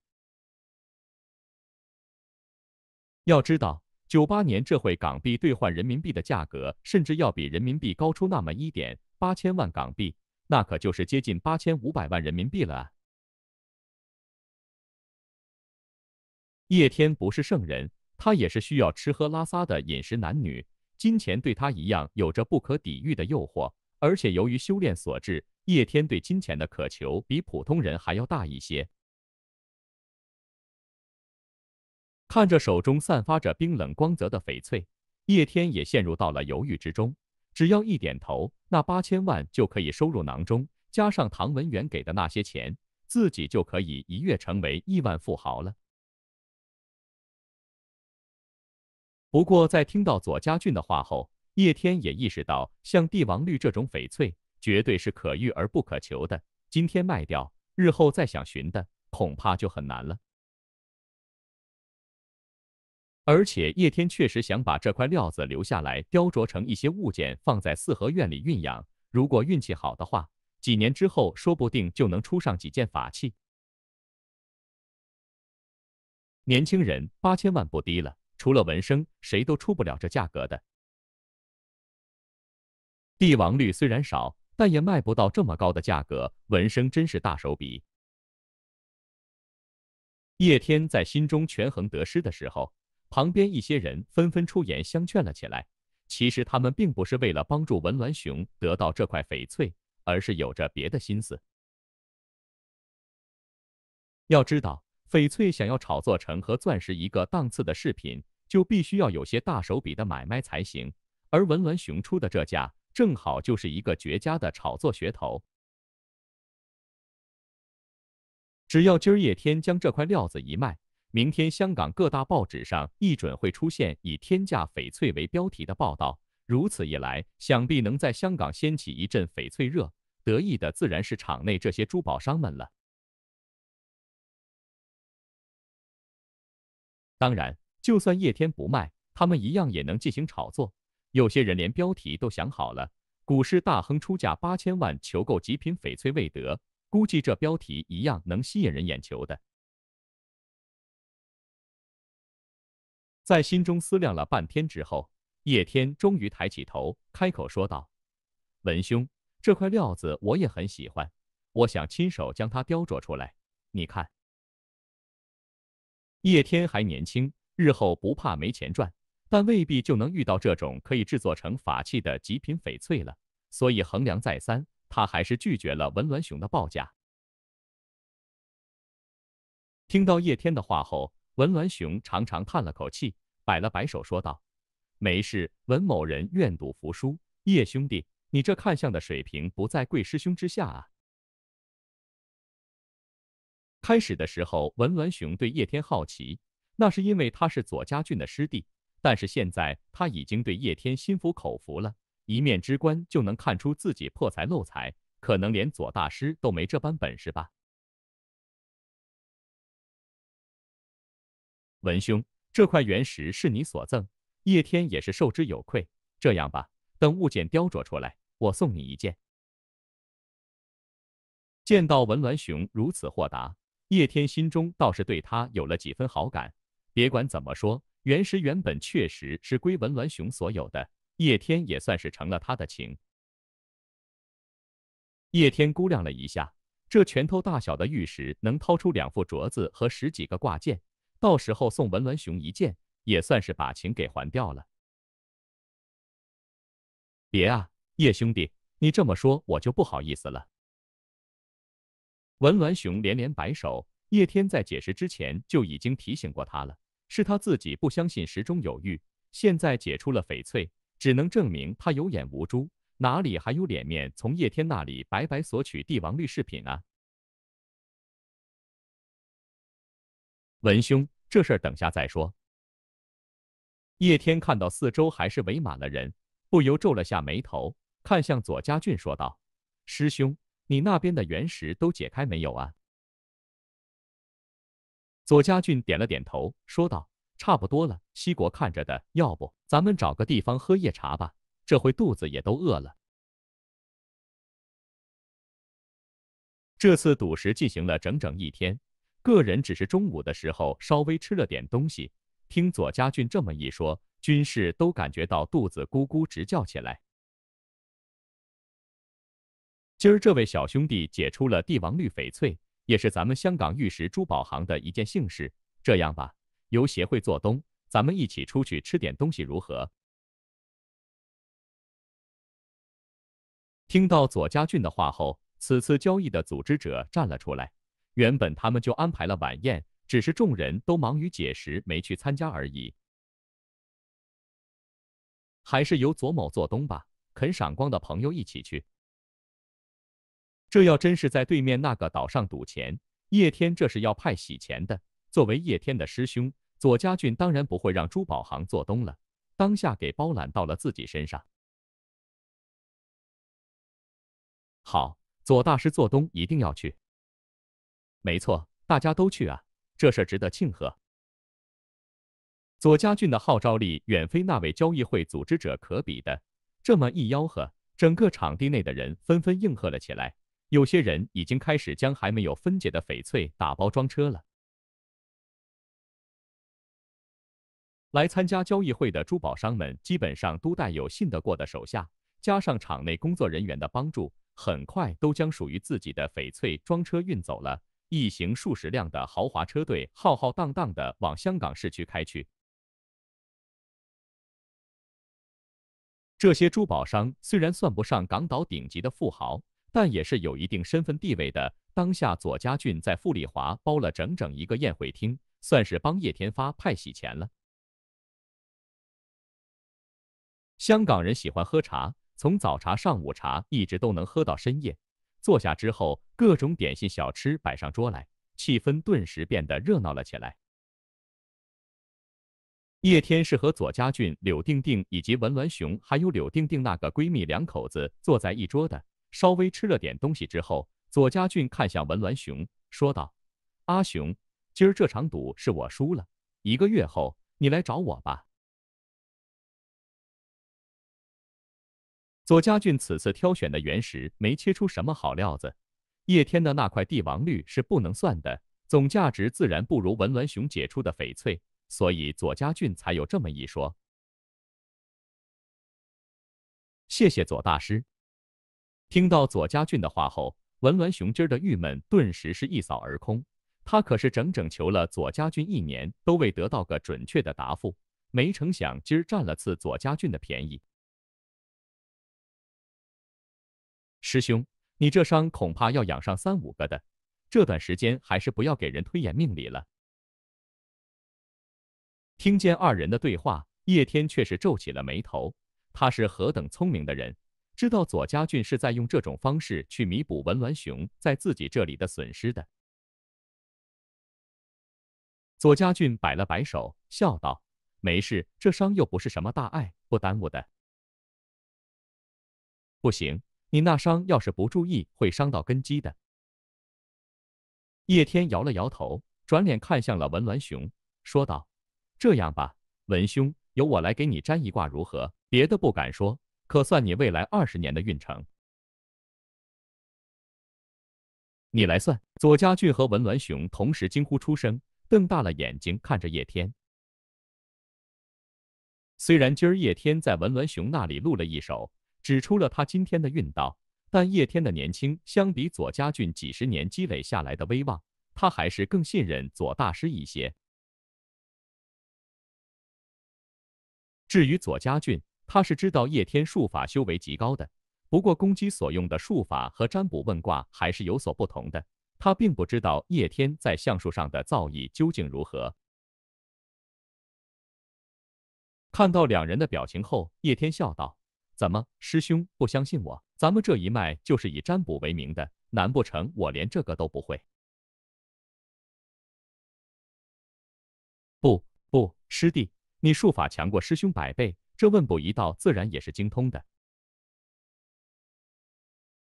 要知道。九八年这会，港币兑换人民币的价格甚至要比人民币高出那么一点，八千万港币，那可就是接近八千五百万人民币了叶天不是圣人，他也是需要吃喝拉撒的饮食男女，金钱对他一样有着不可抵御的诱惑，而且由于修炼所致，叶天对金钱的渴求比普通人还要大一些。看着手中散发着冰冷光泽的翡翠，叶天也陷入到了犹豫之中。只要一点头，那八千万就可以收入囊中，加上唐文元给的那些钱，自己就可以一跃成为亿万富豪了。不过在听到左家俊的话后，叶天也意识到，像帝王绿这种翡翠，绝对是可遇而不可求的。今天卖掉，日后再想寻的，恐怕就很难了。而且叶天确实想把这块料子留下来，雕琢成一些物件，放在四合院里蕴养。如果运气好的话，几年之后说不定就能出上几件法器。年轻人，八千万不低了，除了文生，谁都出不了这价格的。帝王绿虽然少，但也卖不到这么高的价格。文生真是大手笔。叶天在心中权衡得失的时候。旁边一些人纷纷出言相劝了起来。其实他们并不是为了帮助文鸾雄得到这块翡翠，而是有着别的心思。要知道，翡翠想要炒作成和钻石一个档次的饰品，就必须要有些大手笔的买卖才行。而文鸾雄出的这价，正好就是一个绝佳的炒作噱头。只要今儿叶天将这块料子一卖，明天香港各大报纸上一准会出现以天价翡翠为标题的报道，如此一来，想必能在香港掀起一阵翡翠热。得意的自然是场内这些珠宝商们了。当然，就算叶天不卖，他们一样也能进行炒作。有些人连标题都想好了，股市大亨出价八千万求购极品翡翠未得，估计这标题一样能吸引人眼球的。在心中思量了半天之后，叶天终于抬起头，开口说道：“文兄，这块料子我也很喜欢，我想亲手将它雕琢出来。你看，叶天还年轻，日后不怕没钱赚，但未必就能遇到这种可以制作成法器的极品翡翠了。所以衡量再三，他还是拒绝了文鸾雄的报价。”听到叶天的话后，文峦雄长长叹了口气，摆了摆手，说道：“没事，文某人愿赌服输。叶兄弟，你这看相的水平不在贵师兄之下啊。”开始的时候，文峦雄对叶天好奇，那是因为他是左家俊的师弟。但是现在他已经对叶天心服口服了。一面之关就能看出自己破财漏财，可能连左大师都没这般本事吧。文兄，这块原石是你所赠，叶天也是受之有愧。这样吧，等物件雕琢出来，我送你一件。见到文鸾雄如此豁达，叶天心中倒是对他有了几分好感。别管怎么说，原石原本确实是归文鸾雄所有的，叶天也算是成了他的情。叶天估量了一下，这拳头大小的玉石能掏出两副镯子和十几个挂件。到时候送文峦雄一件，也算是把情给还掉了。别啊，叶兄弟，你这么说我就不好意思了。文峦雄连连摆手。叶天在解释之前就已经提醒过他了，是他自己不相信石中有玉，现在解出了翡翠，只能证明他有眼无珠，哪里还有脸面从叶天那里白白索取帝王绿饰品啊？文兄，这事儿等下再说。叶天看到四周还是围满了人，不由皱了下眉头，看向左家俊说道：“师兄，你那边的原石都解开没有啊？”左家俊点了点头，说道：“差不多了，西国看着的。要不咱们找个地方喝夜茶吧？这会肚子也都饿了。”这次赌石进行了整整一天。个人只是中午的时候稍微吃了点东西，听左家俊这么一说，军士都感觉到肚子咕咕直叫起来。今儿这位小兄弟解出了帝王绿翡翠，也是咱们香港玉石珠宝行的一件幸事。这样吧，由协会做东，咱们一起出去吃点东西如何？听到左家俊的话后，此次交易的组织者站了出来。原本他们就安排了晚宴，只是众人都忙于解食，没去参加而已。还是由左某做东吧，肯赏光的朋友一起去。这要真是在对面那个岛上赌钱，叶天这是要派洗钱的。作为叶天的师兄，左家俊当然不会让珠宝行做东了，当下给包揽到了自己身上。好，左大师做东，一定要去。没错，大家都去啊！这事值得庆贺。左家俊的号召力远非那位交易会组织者可比的。这么一吆喝，整个场地内的人纷纷应和了起来。有些人已经开始将还没有分解的翡翠打包装车了。来参加交易会的珠宝商们基本上都带有信得过的手下，加上场内工作人员的帮助，很快都将属于自己的翡翠装车运走了。一行数十辆的豪华车队浩浩荡荡的往香港市区开去。这些珠宝商虽然算不上港岛顶级的富豪，但也是有一定身份地位的。当下左家俊在富丽华包了整整一个宴会厅，算是帮叶天发派喜钱了。香港人喜欢喝茶，从早茶、上午茶一直都能喝到深夜。坐下之后，各种点心小吃摆上桌来，气氛顿时变得热闹了起来。叶天是和左家俊、柳定定以及文鸾雄，还有柳定定那个闺蜜两口子坐在一桌的。稍微吃了点东西之后，左家俊看向文鸾雄，说道：“阿雄，今儿这场赌是我输了，一个月后你来找我吧。”左家俊此次挑选的原石没切出什么好料子，叶天的那块帝王绿是不能算的，总价值自然不如文鸾雄解出的翡翠，所以左家俊才有这么一说。谢谢左大师。听到左家俊的话后，文鸾雄今儿的郁闷顿时是一扫而空。他可是整整求了左家俊一年，都未得到个准确的答复，没成想今儿占了次左家俊的便宜。师兄，你这伤恐怕要养上三五个的，这段时间还是不要给人推演命理了。听见二人的对话，叶天却是皱起了眉头。他是何等聪明的人，知道左家俊是在用这种方式去弥补文鸾雄在自己这里的损失的。左家俊摆了摆手，笑道：“没事，这伤又不是什么大碍，不耽误的。”不行。你那伤要是不注意，会伤到根基的。叶天摇了摇头，转脸看向了文鸾雄，说道：“这样吧，文兄，由我来给你占一卦如何？别的不敢说，可算你未来二十年的运程。你来算。”左家俊和文鸾雄同时惊呼出声，瞪大了眼睛看着叶天。虽然今儿叶天在文鸾雄那里露了一手。指出了他今天的运道，但叶天的年轻相比左家俊几十年积累下来的威望，他还是更信任左大师一些。至于左家俊，他是知道叶天术法修为极高的，不过攻击所用的术法和占卜问卦还是有所不同的，他并不知道叶天在相术上的造诣究竟如何。看到两人的表情后，叶天笑道。怎么，师兄不相信我？咱们这一脉就是以占卜为名的，难不成我连这个都不会？不不，师弟，你术法强过师兄百倍，这问卜一道自然也是精通的。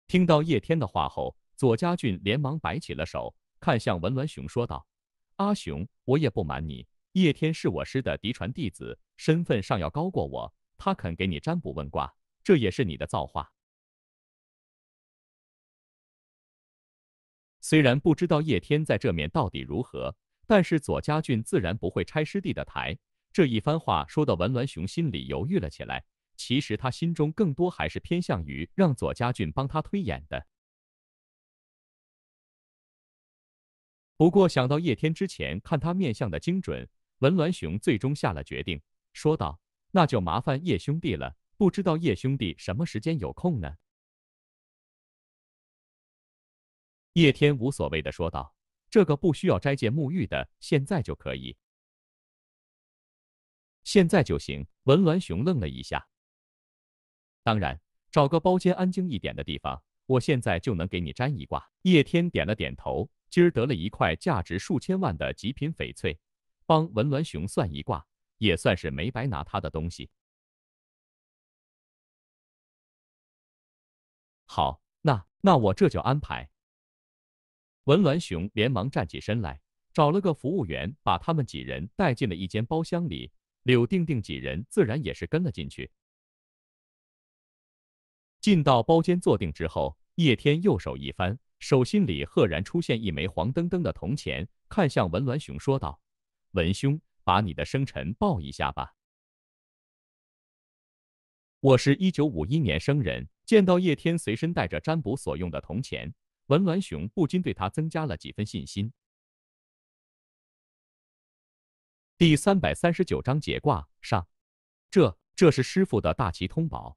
听到叶天的话后，左家俊连忙摆起了手，看向文鸾雄说道：“阿雄，我也不瞒你，叶天是我师的嫡传弟子，身份上要高过我，他肯给你占卜问卦。”这也是你的造化。虽然不知道叶天在这面到底如何，但是左家俊自然不会拆师弟的台。这一番话说的文鸾雄心里犹豫了起来。其实他心中更多还是偏向于让左家俊帮他推演的。不过想到叶天之前看他面相的精准，文鸾雄最终下了决定，说道：“那就麻烦叶兄弟了。”不知道叶兄弟什么时间有空呢？叶天无所谓的说道：“这个不需要斋戒沐浴的，现在就可以，现在就行。”文鸾雄愣了一下。当然，找个包间安静一点的地方，我现在就能给你占一卦。叶天点了点头。今儿得了一块价值数千万的极品翡翠，帮文鸾雄算一卦，也算是没白拿他的东西。好，那那我这就安排。文銮雄连忙站起身来，找了个服务员，把他们几人带进了一间包厢里。柳定定几人自然也是跟了进去。进到包间坐定之后，叶天右手一翻，手心里赫然出现一枚黄澄澄的铜钱，看向文銮雄说道：“文兄，把你的生辰报一下吧。我是一九五一年生人。”见到叶天随身带着占卜所用的铜钱，文鸾雄不禁对他增加了几分信心。第三百三十九章解卦上，这这是师傅的大旗通宝。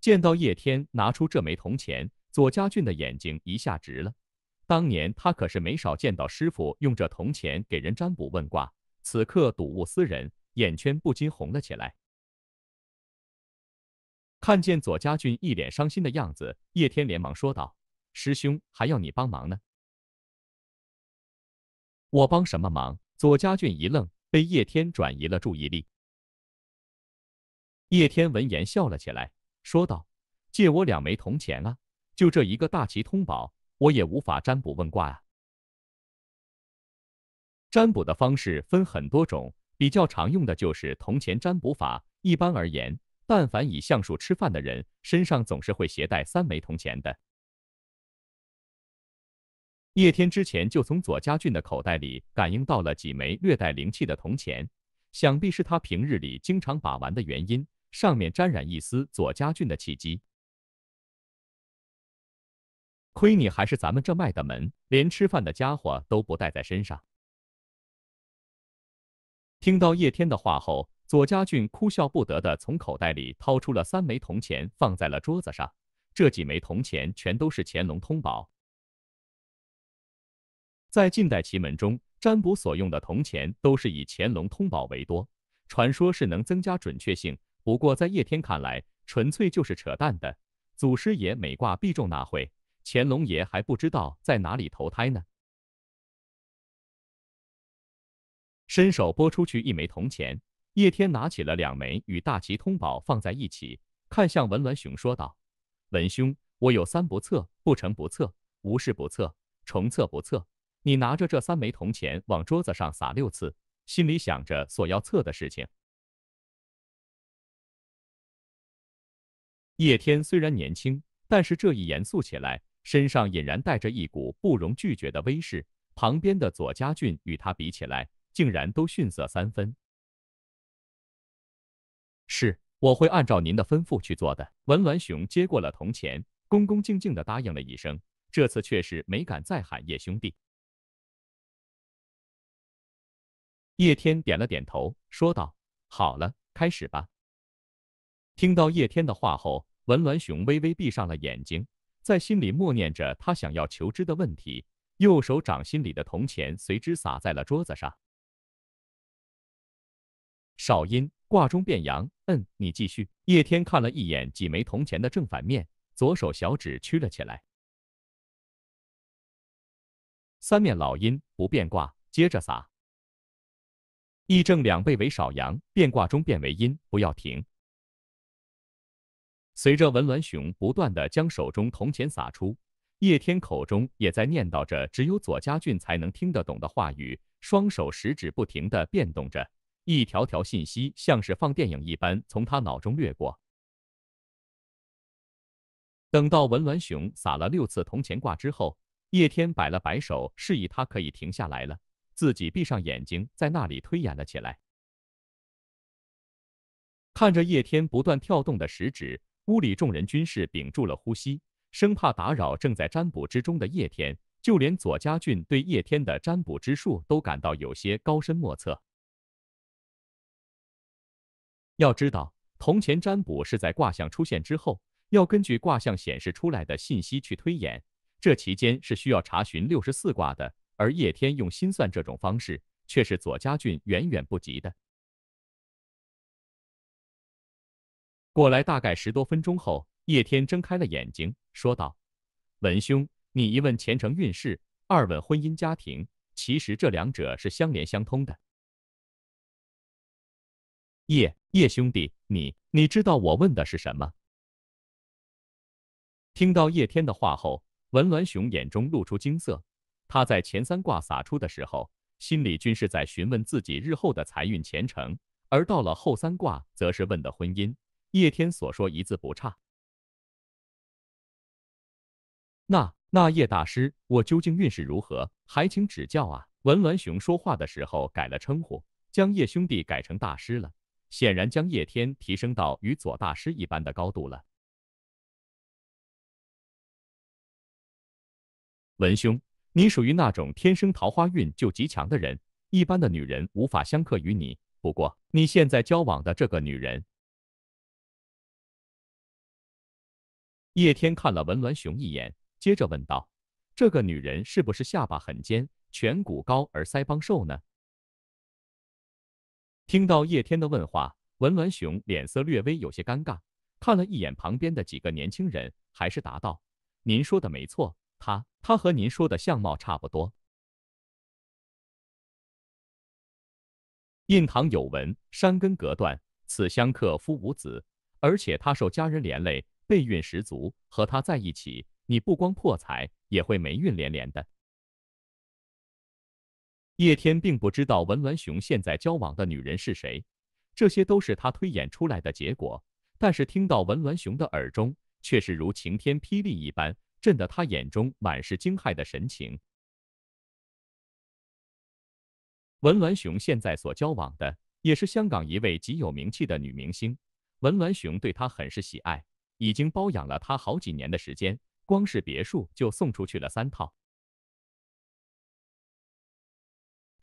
见到叶天拿出这枚铜钱，左家俊的眼睛一下直了。当年他可是没少见到师傅用这铜钱给人占卜问卦，此刻睹物思人，眼圈不禁红了起来。看见左家俊一脸伤心的样子，叶天连忙说道：“师兄还要你帮忙呢，我帮什么忙？”左家俊一愣，被叶天转移了注意力。叶天闻言笑了起来，说道：“借我两枚铜钱啊，就这一个大旗通宝，我也无法占卜问卦啊。占卜的方式分很多种，比较常用的就是铜钱占卜法。一般而言。”但凡以橡树吃饭的人，身上总是会携带三枚铜钱的。叶天之前就从左家俊的口袋里感应到了几枚略带灵气的铜钱，想必是他平日里经常把玩的原因，上面沾染一丝左家俊的气机。亏你还是咱们这卖的门，连吃饭的家伙都不带在身上。听到叶天的话后。左家俊哭笑不得地从口袋里掏出了三枚铜钱，放在了桌子上。这几枚铜钱全都是乾隆通宝。在近代奇门中，占卜所用的铜钱都是以乾隆通宝为多，传说是能增加准确性。不过在叶天看来，纯粹就是扯淡的。祖师爷每卦必中，那会乾隆爷还不知道在哪里投胎呢。伸手拨出去一枚铜钱。叶天拿起了两枚，与大旗通宝放在一起，看向文鸾雄说道：“文兄，我有三不测，不成不测，无事不测，重测不测。你拿着这三枚铜钱，往桌子上撒六次，心里想着所要测的事情。”叶天虽然年轻，但是这一严肃起来，身上隐然带着一股不容拒绝的威势。旁边的左家俊与他比起来，竟然都逊色三分。是，我会按照您的吩咐去做的。文鸾雄接过了铜钱，恭恭敬敬地答应了一声。这次却是没敢再喊叶兄弟。叶天点了点头，说道：“好了，开始吧。”听到叶天的话后，文鸾雄微微闭上了眼睛，在心里默念着他想要求知的问题，右手掌心里的铜钱随之洒在了桌子上。少音，卦中变阳，嗯，你继续。叶天看了一眼几枚铜钱的正反面，左手小指屈了起来。三面老阴不变卦，接着撒。一正两背为少阳，变卦中变为阴，不要停。随着文鸾雄不断的将手中铜钱撒出，叶天口中也在念叨着只有左家俊才能听得懂的话语，双手十指不停的变动着。一条条信息像是放电影一般从他脑中掠过。等到文鸾雄撒了六次铜钱卦之后，叶天摆了摆手，示意他可以停下来了。自己闭上眼睛，在那里推演了起来。看着叶天不断跳动的食指，屋里众人均是屏住了呼吸，生怕打扰正在占卜之中的叶天。就连左家俊对叶天的占卜之术都感到有些高深莫测。要知道，铜钱占卜是在卦象出现之后，要根据卦象显示出来的信息去推演，这期间是需要查询六十四卦的。而叶天用心算这种方式，却是左家俊远远不及的。过来大概十多分钟后，叶天睁开了眼睛，说道：“文兄，你一问前程运势，二问婚姻家庭，其实这两者是相连相通的。”叶叶兄弟，你你知道我问的是什么？听到叶天的话后，文鸾雄眼中露出惊色。他在前三卦撒出的时候，心里均是在询问自己日后的财运前程，而到了后三卦，则是问的婚姻。叶天所说一字不差。那那叶大师，我究竟运势如何？还请指教啊！文鸾雄说话的时候改了称呼，将叶兄弟改成大师了。显然将叶天提升到与左大师一般的高度了。文兄，你属于那种天生桃花运就极强的人，一般的女人无法相克于你。不过，你现在交往的这个女人，叶天看了文鸾雄一眼，接着问道：“这个女人是不是下巴很尖，颧骨高而腮帮瘦呢？”听到叶天的问话，文鸾雄脸色略微有些尴尬，看了一眼旁边的几个年轻人，还是答道：“您说的没错，他他和您说的相貌差不多。印堂有纹，山根隔断，此相克夫无子。而且他受家人连累，背运十足。和他在一起，你不光破财，也会霉运连连的。”叶天并不知道文峦雄现在交往的女人是谁，这些都是他推演出来的结果。但是听到文峦雄的耳中，却是如晴天霹雳一般，震得他眼中满是惊骇的神情。文峦雄现在所交往的也是香港一位极有名气的女明星，文峦雄对她很是喜爱，已经包养了她好几年的时间，光是别墅就送出去了三套。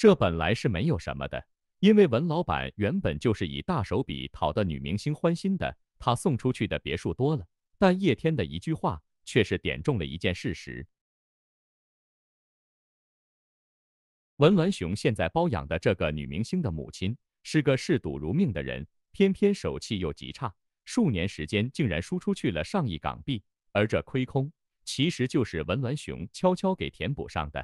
这本来是没有什么的，因为文老板原本就是以大手笔讨得女明星欢心的，他送出去的别墅多了。但叶天的一句话却是点中了一件事实：文銮雄现在包养的这个女明星的母亲是个嗜赌如命的人，偏偏手气又极差，数年时间竟然输出去了上亿港币，而这亏空其实就是文銮雄悄悄给填补上的。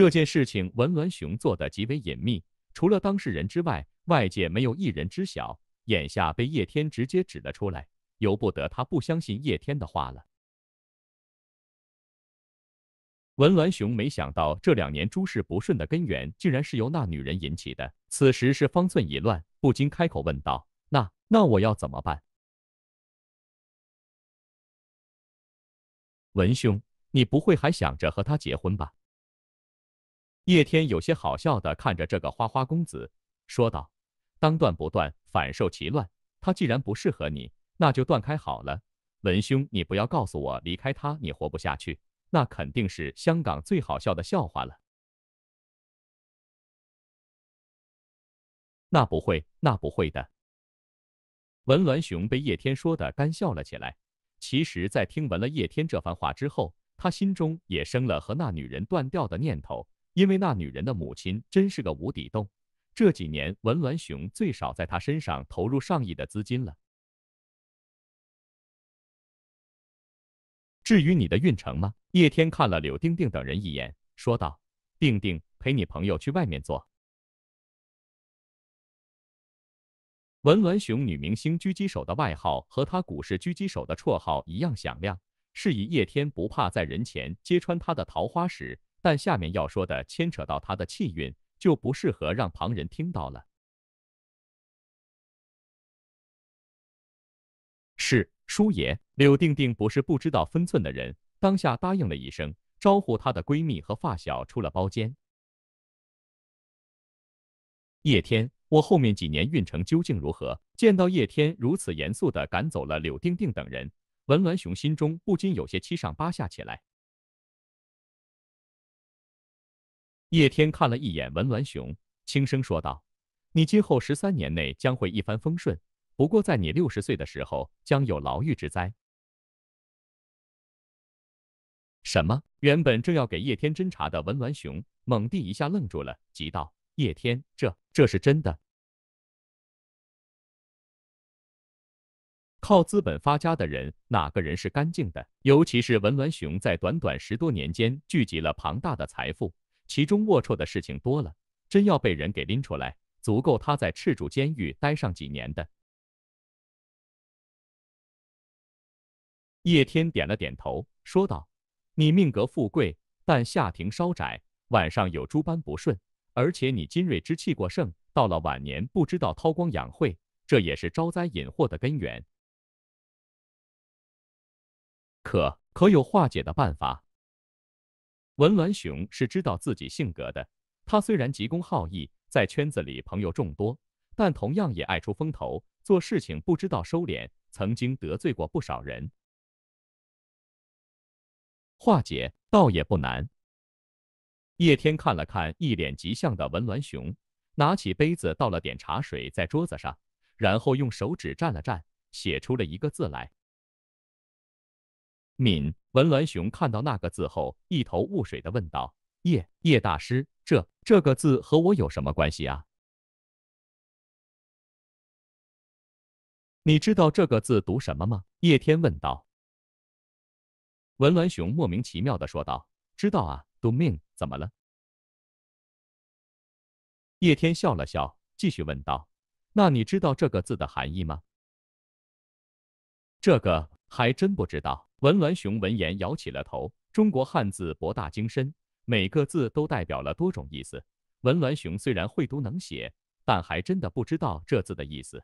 这件事情文銮雄做的极为隐秘，除了当事人之外，外界没有一人知晓。眼下被叶天直接指了出来，由不得他不相信叶天的话了。文銮雄没想到这两年诸事不顺的根源竟然是由那女人引起的，此时是方寸已乱，不禁开口问道：“那那我要怎么办？文兄，你不会还想着和她结婚吧？”叶天有些好笑的看着这个花花公子，说道：“当断不断，反受其乱。他既然不适合你，那就断开好了。文兄，你不要告诉我，离开他你活不下去，那肯定是香港最好笑的笑话了。”“那不会，那不会的。”文鸾雄被叶天说的干笑了起来。其实，在听闻了叶天这番话之后，他心中也生了和那女人断掉的念头。因为那女人的母亲真是个无底洞，这几年文鸾雄最少在她身上投入上亿的资金了。至于你的运程吗？叶天看了柳定定等人一眼，说道：“定定，陪你朋友去外面坐。”文鸾雄女明星狙击手的外号和他股市狙击手的绰号一样响亮，是以叶天不怕在人前揭穿他的桃花时但下面要说的牵扯到他的气运，就不适合让旁人听到了。是叔爷，柳定定不是不知道分寸的人，当下答应了一声，招呼她的闺蜜和发小出了包间。叶天，我后面几年运程究竟如何？见到叶天如此严肃的赶走了柳定定等人，文鸾雄心中不禁有些七上八下起来。叶天看了一眼文銮雄，轻声说道：“你今后十三年内将会一帆风顺，不过在你六十岁的时候将有牢狱之灾。”什么？原本正要给叶天斟茶的文銮雄猛地一下愣住了，急道：“叶天，这这是真的？靠资本发家的人，哪个人是干净的？尤其是文銮雄，在短短十多年间聚集了庞大的财富。”其中龌龊的事情多了，真要被人给拎出来，足够他在赤柱监狱待上几年的。叶天点了点头，说道：“你命格富贵，但下庭稍窄，晚上有诸般不顺，而且你金锐之气过盛，到了晚年不知道韬光养晦，这也是招灾引祸的根源。可可有化解的办法？”文鸾雄是知道自己性格的，他虽然急功好义，在圈子里朋友众多，但同样也爱出风头，做事情不知道收敛，曾经得罪过不少人。化解倒也不难。叶天看了看一脸急相的文鸾雄，拿起杯子倒了点茶水在桌子上，然后用手指蘸了蘸，写出了一个字来。敏文鸾雄看到那个字后，一头雾水的问道：“叶叶大师，这这个字和我有什么关系啊？你知道这个字读什么吗？”叶天问道。文鸾雄莫名其妙的说道：“知道啊，读命，怎么了？”叶天笑了笑，继续问道：“那你知道这个字的含义吗？”这个还真不知道。文鸾雄闻言，摇起了头。中国汉字博大精深，每个字都代表了多种意思。文鸾雄虽然会读能写，但还真的不知道这字的意思。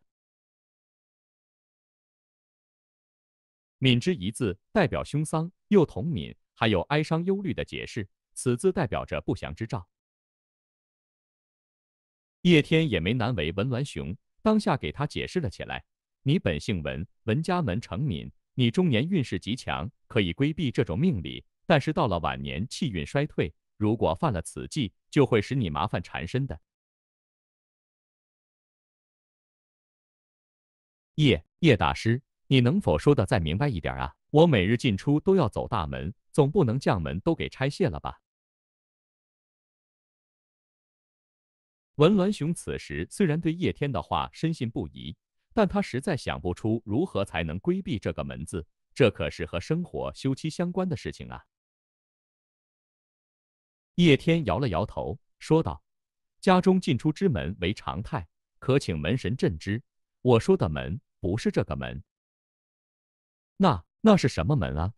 敏之一字，代表凶丧，又同敏，还有哀伤、忧虑的解释。此字代表着不祥之兆。叶天也没难为文鸾雄，当下给他解释了起来：“你本姓文，文家门成敏。”你中年运势极强，可以规避这种命理，但是到了晚年气运衰退，如果犯了此忌，就会使你麻烦缠身的。叶叶大师，你能否说的再明白一点啊？我每日进出都要走大门，总不能将门都给拆卸了吧？文鸾雄此时虽然对叶天的话深信不疑。但他实在想不出如何才能规避这个门字，这可是和生活休戚相关的事情啊！叶天摇了摇头，说道：“家中进出之门为常态，可请门神镇之。我说的门不是这个门，那那是什么门啊？”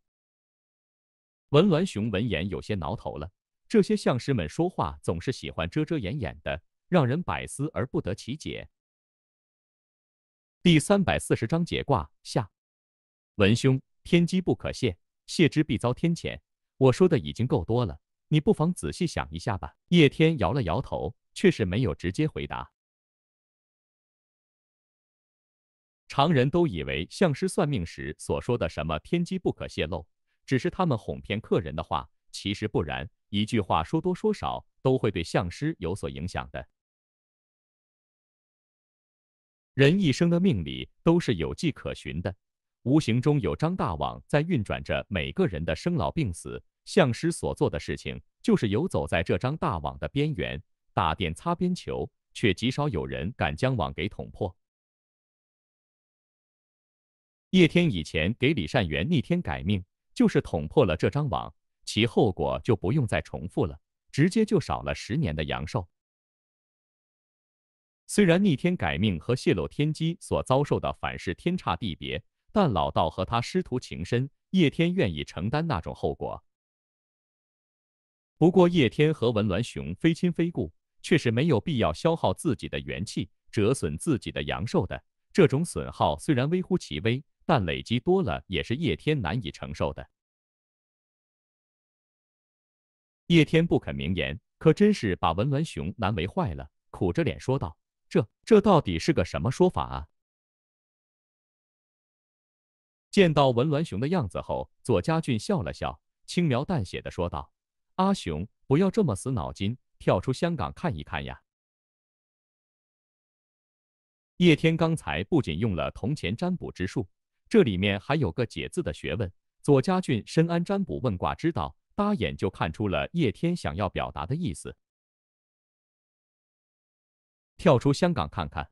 文鸾雄闻言有些挠头了，这些相师们说话总是喜欢遮遮掩掩的，让人百思而不得其解。第三百四十章解卦下。文兄，天机不可泄，泄之必遭天谴。我说的已经够多了，你不妨仔细想一下吧。叶天摇了摇头，却是没有直接回答。常人都以为相师算命时所说的什么天机不可泄露，只是他们哄骗客人的话，其实不然。一句话说多说少，都会对相师有所影响的。人一生的命里都是有迹可循的，无形中有张大网在运转着每个人的生老病死。相师所做的事情就是游走在这张大网的边缘，打点擦边球，却极少有人敢将网给捅破。叶天以前给李善元逆天改命，就是捅破了这张网，其后果就不用再重复了，直接就少了十年的阳寿。虽然逆天改命和泄露天机所遭受的反噬天差地别，但老道和他师徒情深，叶天愿意承担那种后果。不过叶天和文鸾雄非亲非故，却是没有必要消耗自己的元气，折损自己的阳寿的。这种损耗虽然微乎其微，但累积多了也是叶天难以承受的。叶天不肯明言，可真是把文鸾雄难为坏了，苦着脸说道。这这到底是个什么说法啊？见到文鸾雄的样子后，左家俊笑了笑，轻描淡写的说道：“阿雄，不要这么死脑筋，跳出香港看一看呀。”叶天刚才不仅用了铜钱占卜之术，这里面还有个解字的学问。左家俊深谙占卜问卦之道，搭眼就看出了叶天想要表达的意思。跳出香港看看，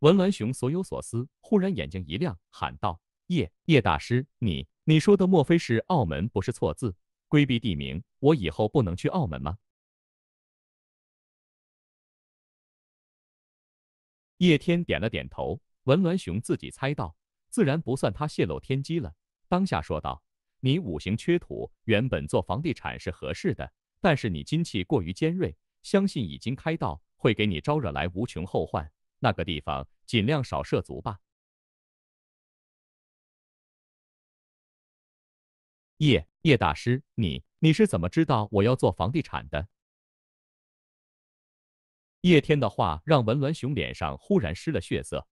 文鸾雄所有所思，忽然眼睛一亮，喊道：“叶叶大师，你你说的莫非是澳门？不是错字，规避地名，我以后不能去澳门吗？”叶天点了点头，文鸾雄自己猜到，自然不算他泄露天机了。当下说道：“你五行缺土，原本做房地产是合适的，但是你金气过于尖锐，相信已经开道。”会给你招惹来无穷后患，那个地方尽量少涉足吧。叶叶大师，你你是怎么知道我要做房地产的？叶天的话让文鸾雄脸上忽然失了血色，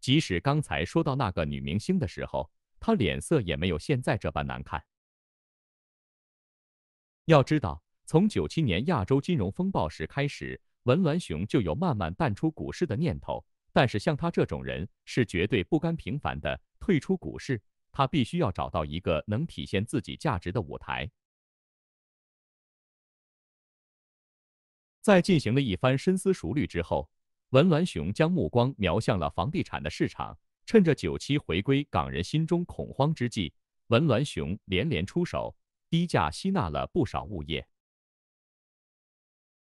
即使刚才说到那个女明星的时候，他脸色也没有现在这般难看。要知道，从九七年亚洲金融风暴时开始。文銮雄就有慢慢淡出股市的念头，但是像他这种人是绝对不甘平凡的。退出股市，他必须要找到一个能体现自己价值的舞台。在进行了一番深思熟虑之后，文銮雄将目光瞄向了房地产的市场。趁着九七回归港人心中恐慌之际，文銮雄连连出手，低价吸纳了不少物业。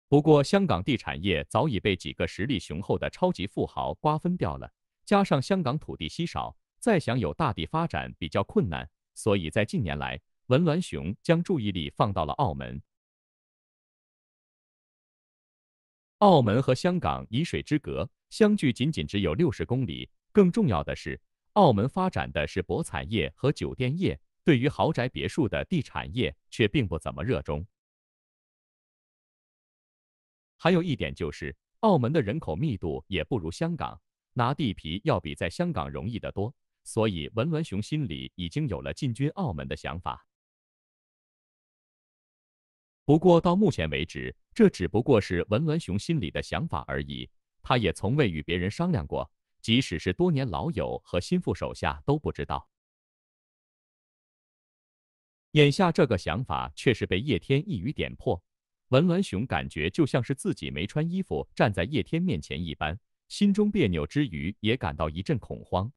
不过，香港地产业早已被几个实力雄厚的超级富豪瓜分掉了。加上香港土地稀少，再想有大地发展比较困难，所以在近年来，文銮雄将注意力放到了澳门。澳门和香港以水之隔，相距仅仅只有六十公里。更重要的是，澳门发展的是博彩业和酒店业，对于豪宅别墅的地产业却并不怎么热衷。还有一点就是，澳门的人口密度也不如香港，拿地皮要比在香港容易得多。所以文文雄心里已经有了进军澳门的想法。不过到目前为止，这只不过是文文雄心里的想法而已，他也从未与别人商量过，即使是多年老友和心腹手下都不知道。眼下这个想法却是被叶天一语点破。文峦雄感觉就像是自己没穿衣服站在叶天面前一般，心中别扭之余也感到一阵恐慌。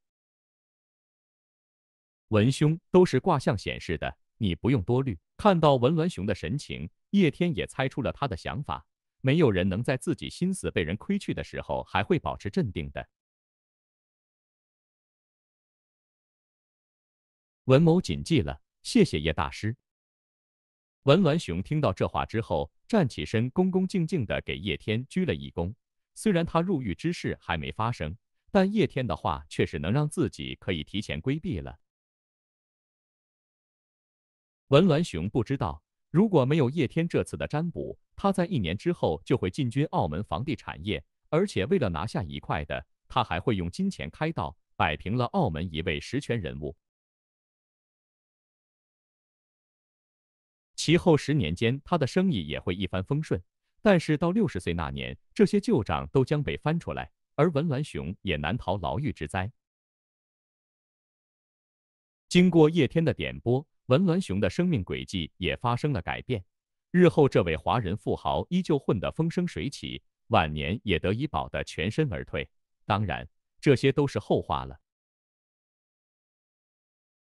文兄都是卦象显示的，你不用多虑。看到文峦雄的神情，叶天也猜出了他的想法。没有人能在自己心思被人窥去的时候还会保持镇定的。文某谨记了，谢谢叶大师。文峦雄听到这话之后。站起身，恭恭敬敬地给叶天鞠了一躬。虽然他入狱之事还没发生，但叶天的话却是能让自己可以提前规避了。文鸾雄不知道，如果没有叶天这次的占卜，他在一年之后就会进军澳门房地产业，而且为了拿下一块的，他还会用金钱开道，摆平了澳门一位实权人物。其后十年间，他的生意也会一帆风顺。但是到六十岁那年，这些旧账都将被翻出来，而文銮雄也难逃牢狱之灾。经过叶天的点拨，文銮雄的生命轨迹也发生了改变。日后，这位华人富豪依旧混得风生水起，晚年也得以保得全身而退。当然，这些都是后话了。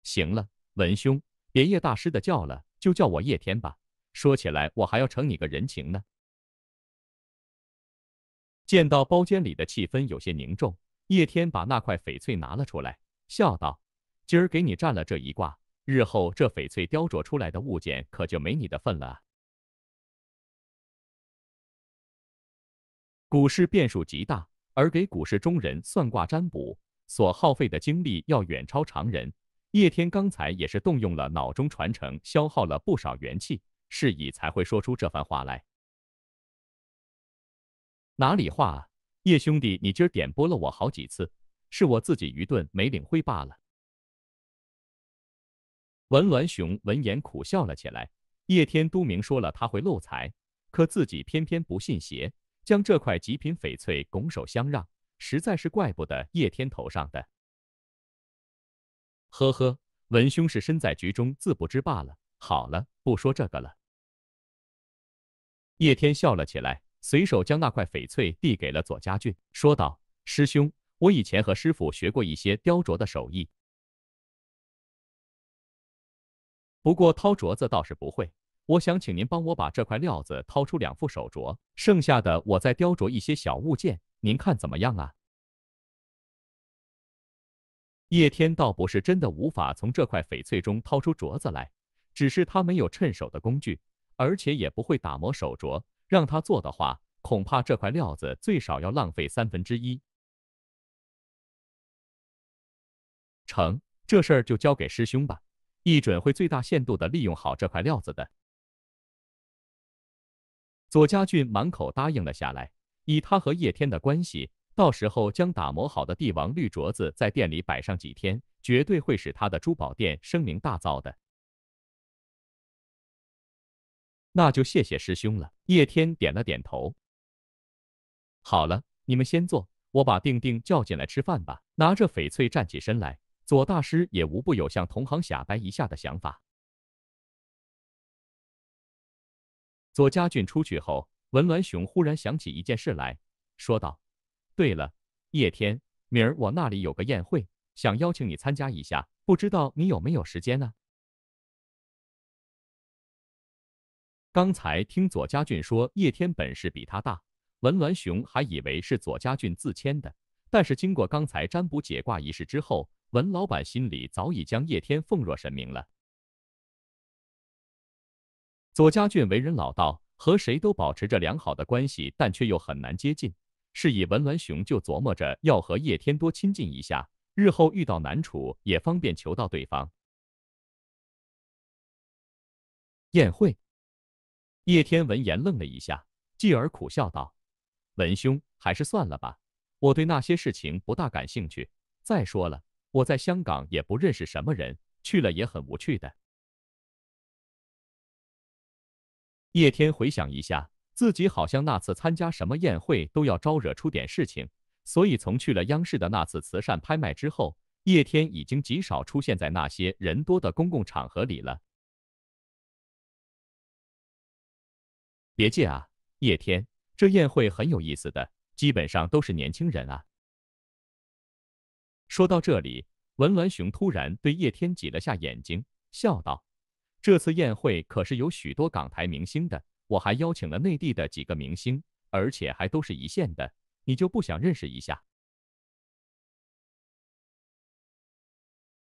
行了，文兄，别叶大师的叫了。就叫我叶天吧。说起来，我还要承你个人情呢。见到包间里的气氛有些凝重，叶天把那块翡翠拿了出来，笑道：“今儿给你占了这一卦，日后这翡翠雕琢出来的物件可就没你的份了。”股市变数极大，而给股市中人算卦占卜，所耗费的精力要远超常人。叶天刚才也是动用了脑中传承，消耗了不少元气，是以才会说出这番话来。哪里话啊，叶兄弟，你今儿点拨了我好几次，是我自己愚钝没领会罢了。文鸾雄闻言苦笑了起来。叶天都明说了他会漏财，可自己偏偏不信邪，将这块极品翡翠拱手相让，实在是怪不得叶天头上的。呵呵，文兄是身在局中自不知罢了。好了，不说这个了。叶天笑了起来，随手将那块翡翠递给了左家俊，说道：“师兄，我以前和师傅学过一些雕琢的手艺，不过掏镯子倒是不会。我想请您帮我把这块料子掏出两副手镯，剩下的我再雕琢一些小物件，您看怎么样啊？”叶天倒不是真的无法从这块翡翠中掏出镯子来，只是他没有趁手的工具，而且也不会打磨手镯。让他做的话，恐怕这块料子最少要浪费三分之一。成，这事儿就交给师兄吧，一准会最大限度的利用好这块料子的。左家俊满口答应了下来，以他和叶天的关系。到时候将打磨好的帝王绿镯子在店里摆上几天，绝对会使他的珠宝店声名大噪的。那就谢谢师兄了。叶天点了点头。好了，你们先坐，我把定定叫进来吃饭吧。拿着翡翠站起身来，左大师也无不有向同行显摆一下的想法。左家俊出去后，文鸾雄忽然想起一件事来，说道。对了，叶天，明儿我那里有个宴会，想邀请你参加一下，不知道你有没有时间呢？刚才听左家俊说叶天本事比他大，文鸾雄还以为是左家俊自谦的，但是经过刚才占卜解卦一事之后，文老板心里早已将叶天奉若神明了。左家俊为人老道，和谁都保持着良好的关系，但却又很难接近。是以文鸾雄就琢磨着要和叶天多亲近一下，日后遇到难处也方便求到对方。宴会，叶天闻言愣了一下，继而苦笑道：“文兄，还是算了吧，我对那些事情不大感兴趣。再说了，我在香港也不认识什么人，去了也很无趣的。”叶天回想一下。自己好像那次参加什么宴会都要招惹出点事情，所以从去了央视的那次慈善拍卖之后，叶天已经极少出现在那些人多的公共场合里了。别介啊，叶天，这宴会很有意思的，基本上都是年轻人啊。说到这里，文峦雄突然对叶天挤了下眼睛，笑道：“这次宴会可是有许多港台明星的。”我还邀请了内地的几个明星，而且还都是一线的，你就不想认识一下？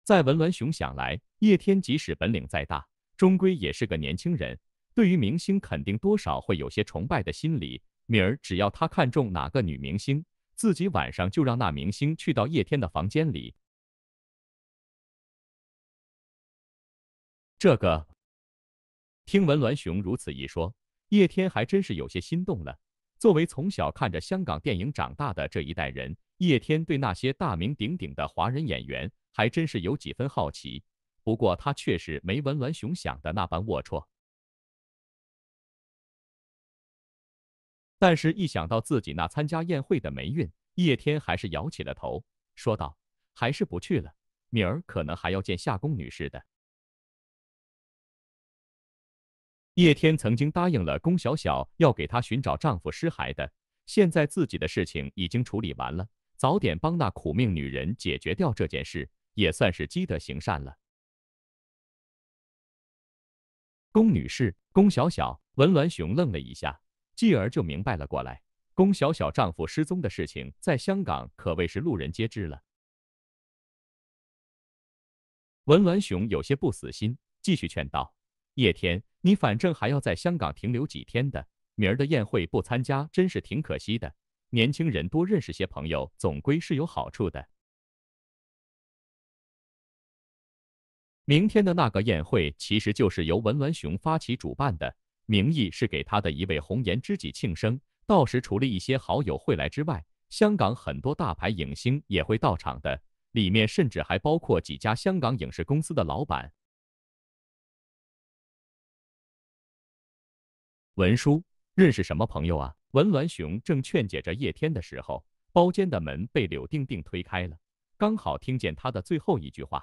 在文銮雄想来，叶天即使本领再大，终归也是个年轻人，对于明星肯定多少会有些崇拜的心理。明儿只要他看中哪个女明星，自己晚上就让那明星去到叶天的房间里。这个，听文銮雄如此一说。叶天还真是有些心动了。作为从小看着香港电影长大的这一代人，叶天对那些大名鼎鼎的华人演员还真是有几分好奇。不过他确实没文鸾雄想的那般龌龊。但是，一想到自己那参加宴会的霉运，叶天还是摇起了头，说道：“还是不去了。明儿可能还要见夏宫女士的。”叶天曾经答应了龚小小要给她寻找丈夫尸骸的，现在自己的事情已经处理完了，早点帮那苦命女人解决掉这件事，也算是积德行善了。龚女士，龚小小，文鸾雄愣了一下，继而就明白了过来。龚小小丈夫失踪的事情，在香港可谓是路人皆知了。文鸾雄有些不死心，继续劝道：“叶天。”你反正还要在香港停留几天的，明儿的宴会不参加真是挺可惜的。年轻人多认识些朋友，总归是有好处的。明天的那个宴会其实就是由文文雄发起主办的，名义是给他的一位红颜知己庆生。到时除了一些好友会来之外，香港很多大牌影星也会到场的，里面甚至还包括几家香港影视公司的老板。文叔认识什么朋友啊？文峦雄正劝解着叶天的时候，包间的门被柳定定推开了，刚好听见他的最后一句话。